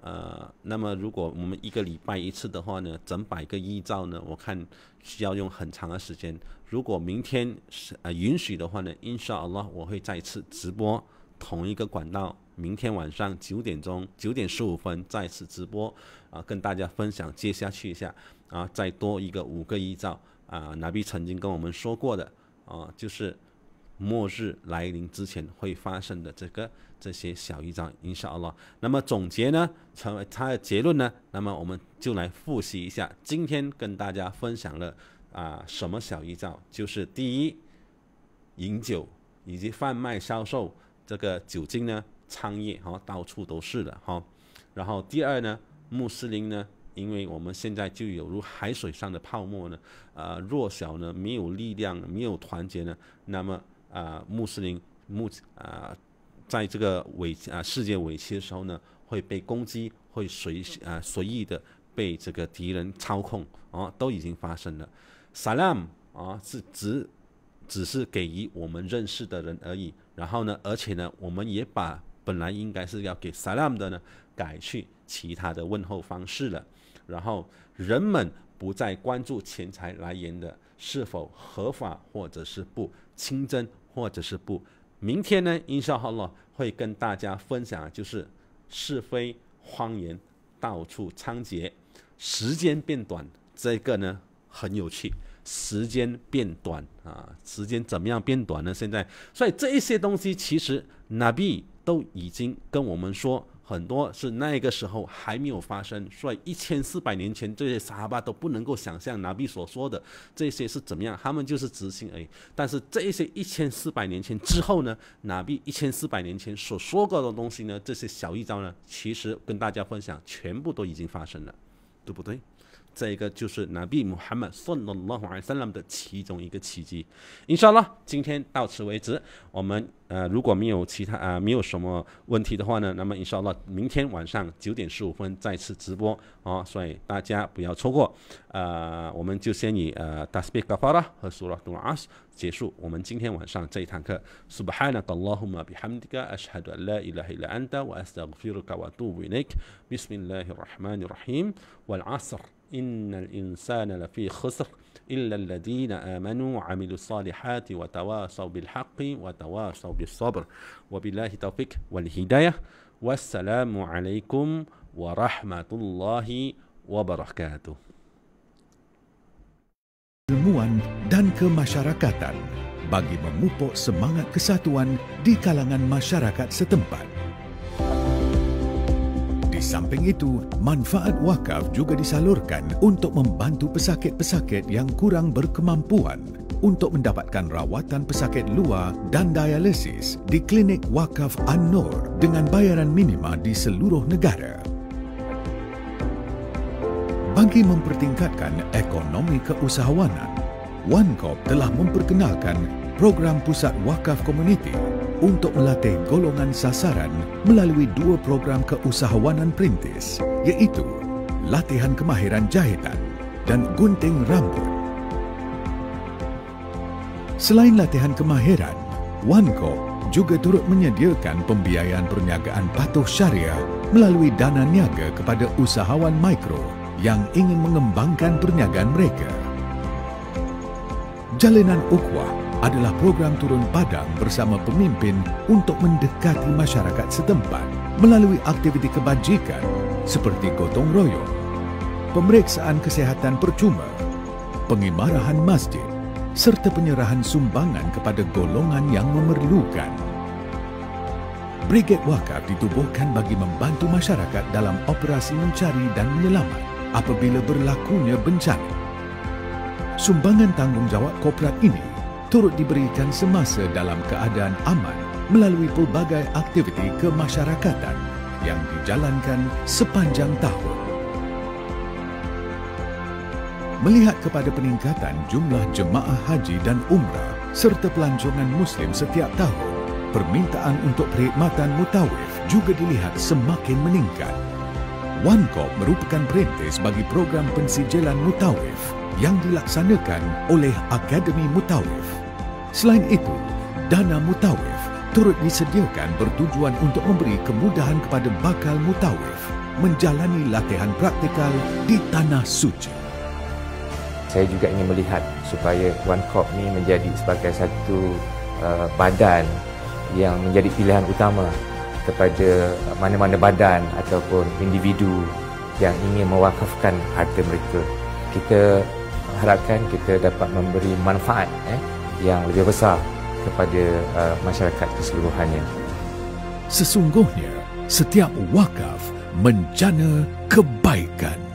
呃，那么如果我们一个礼拜一次的话呢，整百个亿兆呢，我看需要用很长的时间。如果明天是呃允许的话呢，Insha Allah，我会再次直播同一个管道，明天晚上九点钟九点十五分再次直播啊，跟大家分享接下去一下啊，再多一个五个亿兆啊，拿比曾经跟我们说过的啊，就是。末日来临之前会发生的这个这些小预兆，影响了。那么总结呢，成为它的结论呢。那么我们就来复习一下今天跟大家分享了啊，什么小预兆？就是第一，饮酒以及贩卖销售这个酒精呢，苍业哈到处都是的哈。然后第二呢，穆斯林呢，因为我们现在就有如海水上的泡沫呢，啊弱小呢，没有力量，没有团结呢，那么。啊，穆斯林穆啊，在这个尾啊世界尾期的时候呢，会被攻击，会随啊随意的被这个敌人操控，啊，都已经发生了。Salam 啊，是只只是给予我们认识的人而已。然后呢，而且呢，我们也把本来应该是要给 Salam 的呢改去其他的问候方式了。然后人们不再关注钱财来源的是否合法或者是不。清真或者是不，明天呢？音效好了会跟大家分享，就是是非谎言到处猖獗，时间变短，这个呢很有趣。时间变短啊，时间怎么样变短呢？现在，所以这一些东西其实 b 比都已经跟我们说。很多是那个时候还没有发生，所以一千四百年前这些沙巴都不能够想象拿币所说的这些是怎么样，他们就是执行而已。但是这一些一千四百年前之后呢，拿币一千四百年前所说过的东西呢，这些小一招呢，其实跟大家分享全部都已经发生了，对不对？这一个就是拿必母罕兰的其中一个奇迹。伊沙拉，今天到此为止。我们呃如果没有其他啊没有什么问题的话呢，那么伊沙拉明天晚上九点十五分再次直播啊，所以大家不要错过。呃，我们就先以呃塔斯贝克发拉和苏拉杜阿斯结束。我们今天晚上这一堂课。سبحانك اللهم بحمدك أشهد لا إله إلا أنت وأستغفرك واتوب إليك باسم ا إن الإنسان لفي خسر إلا الذين آمنوا وعملوا الصالحات وتواصوا بالحق وتواصوا بالصبر وبالله توفيق والهداية والسلام عليكم ورحمة الله وبركاته Ilmuwan dan kemasyarakatan bagi memupuk semangat kesatuan di kalangan masyarakat setempat. Di samping itu, manfaat wakaf juga disalurkan untuk membantu pesakit-pesakit yang kurang berkemampuan untuk mendapatkan rawatan pesakit luar dan dialisis di klinik wakaf An-Nur dengan bayaran minima di seluruh negara. Bagi mempertingkatkan ekonomi keusahawanan, OneCorp telah memperkenalkan program pusat wakaf komuniti untuk melatih golongan sasaran melalui dua program keusahawanan perintis iaitu latihan kemahiran jahitan dan gunting rambut. Selain latihan kemahiran, Wanko juga turut menyediakan pembiayaan perniagaan patuh syariah melalui dana niaga kepada usahawan mikro yang ingin mengembangkan perniagaan mereka. Jalinan Ukwah adalah program turun padang bersama pemimpin untuk mendekati masyarakat setempat melalui aktiviti kebajikan seperti gotong royong, pemeriksaan kesehatan percuma, pengimarahan masjid, serta penyerahan sumbangan kepada golongan yang memerlukan. Brigade Wakaf ditubuhkan bagi membantu masyarakat dalam operasi mencari dan menyelamat apabila berlakunya bencana. Sumbangan tanggungjawab korporat ini turut diberikan semasa dalam keadaan aman melalui pelbagai aktiviti kemasyarakatan yang dijalankan sepanjang tahun. Melihat kepada peningkatan jumlah jemaah haji dan umrah serta pelancongan Muslim setiap tahun, permintaan untuk perkhidmatan mutawif juga dilihat semakin meningkat. One WANCOP merupakan perintis bagi program pensijilan mutawif yang dilaksanakan oleh Akademi Mutawif. Selain itu, dana mutawif turut disediakan bertujuan untuk memberi kemudahan kepada bakal mutawif menjalani latihan praktikal di Tanah Suci. Saya juga ingin melihat supaya One Corp ini menjadi sebagai satu uh, badan yang menjadi pilihan utama kepada mana-mana badan ataupun individu yang ingin mewakafkan harta mereka. Kita harapkan kita dapat memberi manfaat eh, yang lebih besar kepada uh, masyarakat keseluruhannya. Sesungguhnya, setiap wakaf menjana kebaikan.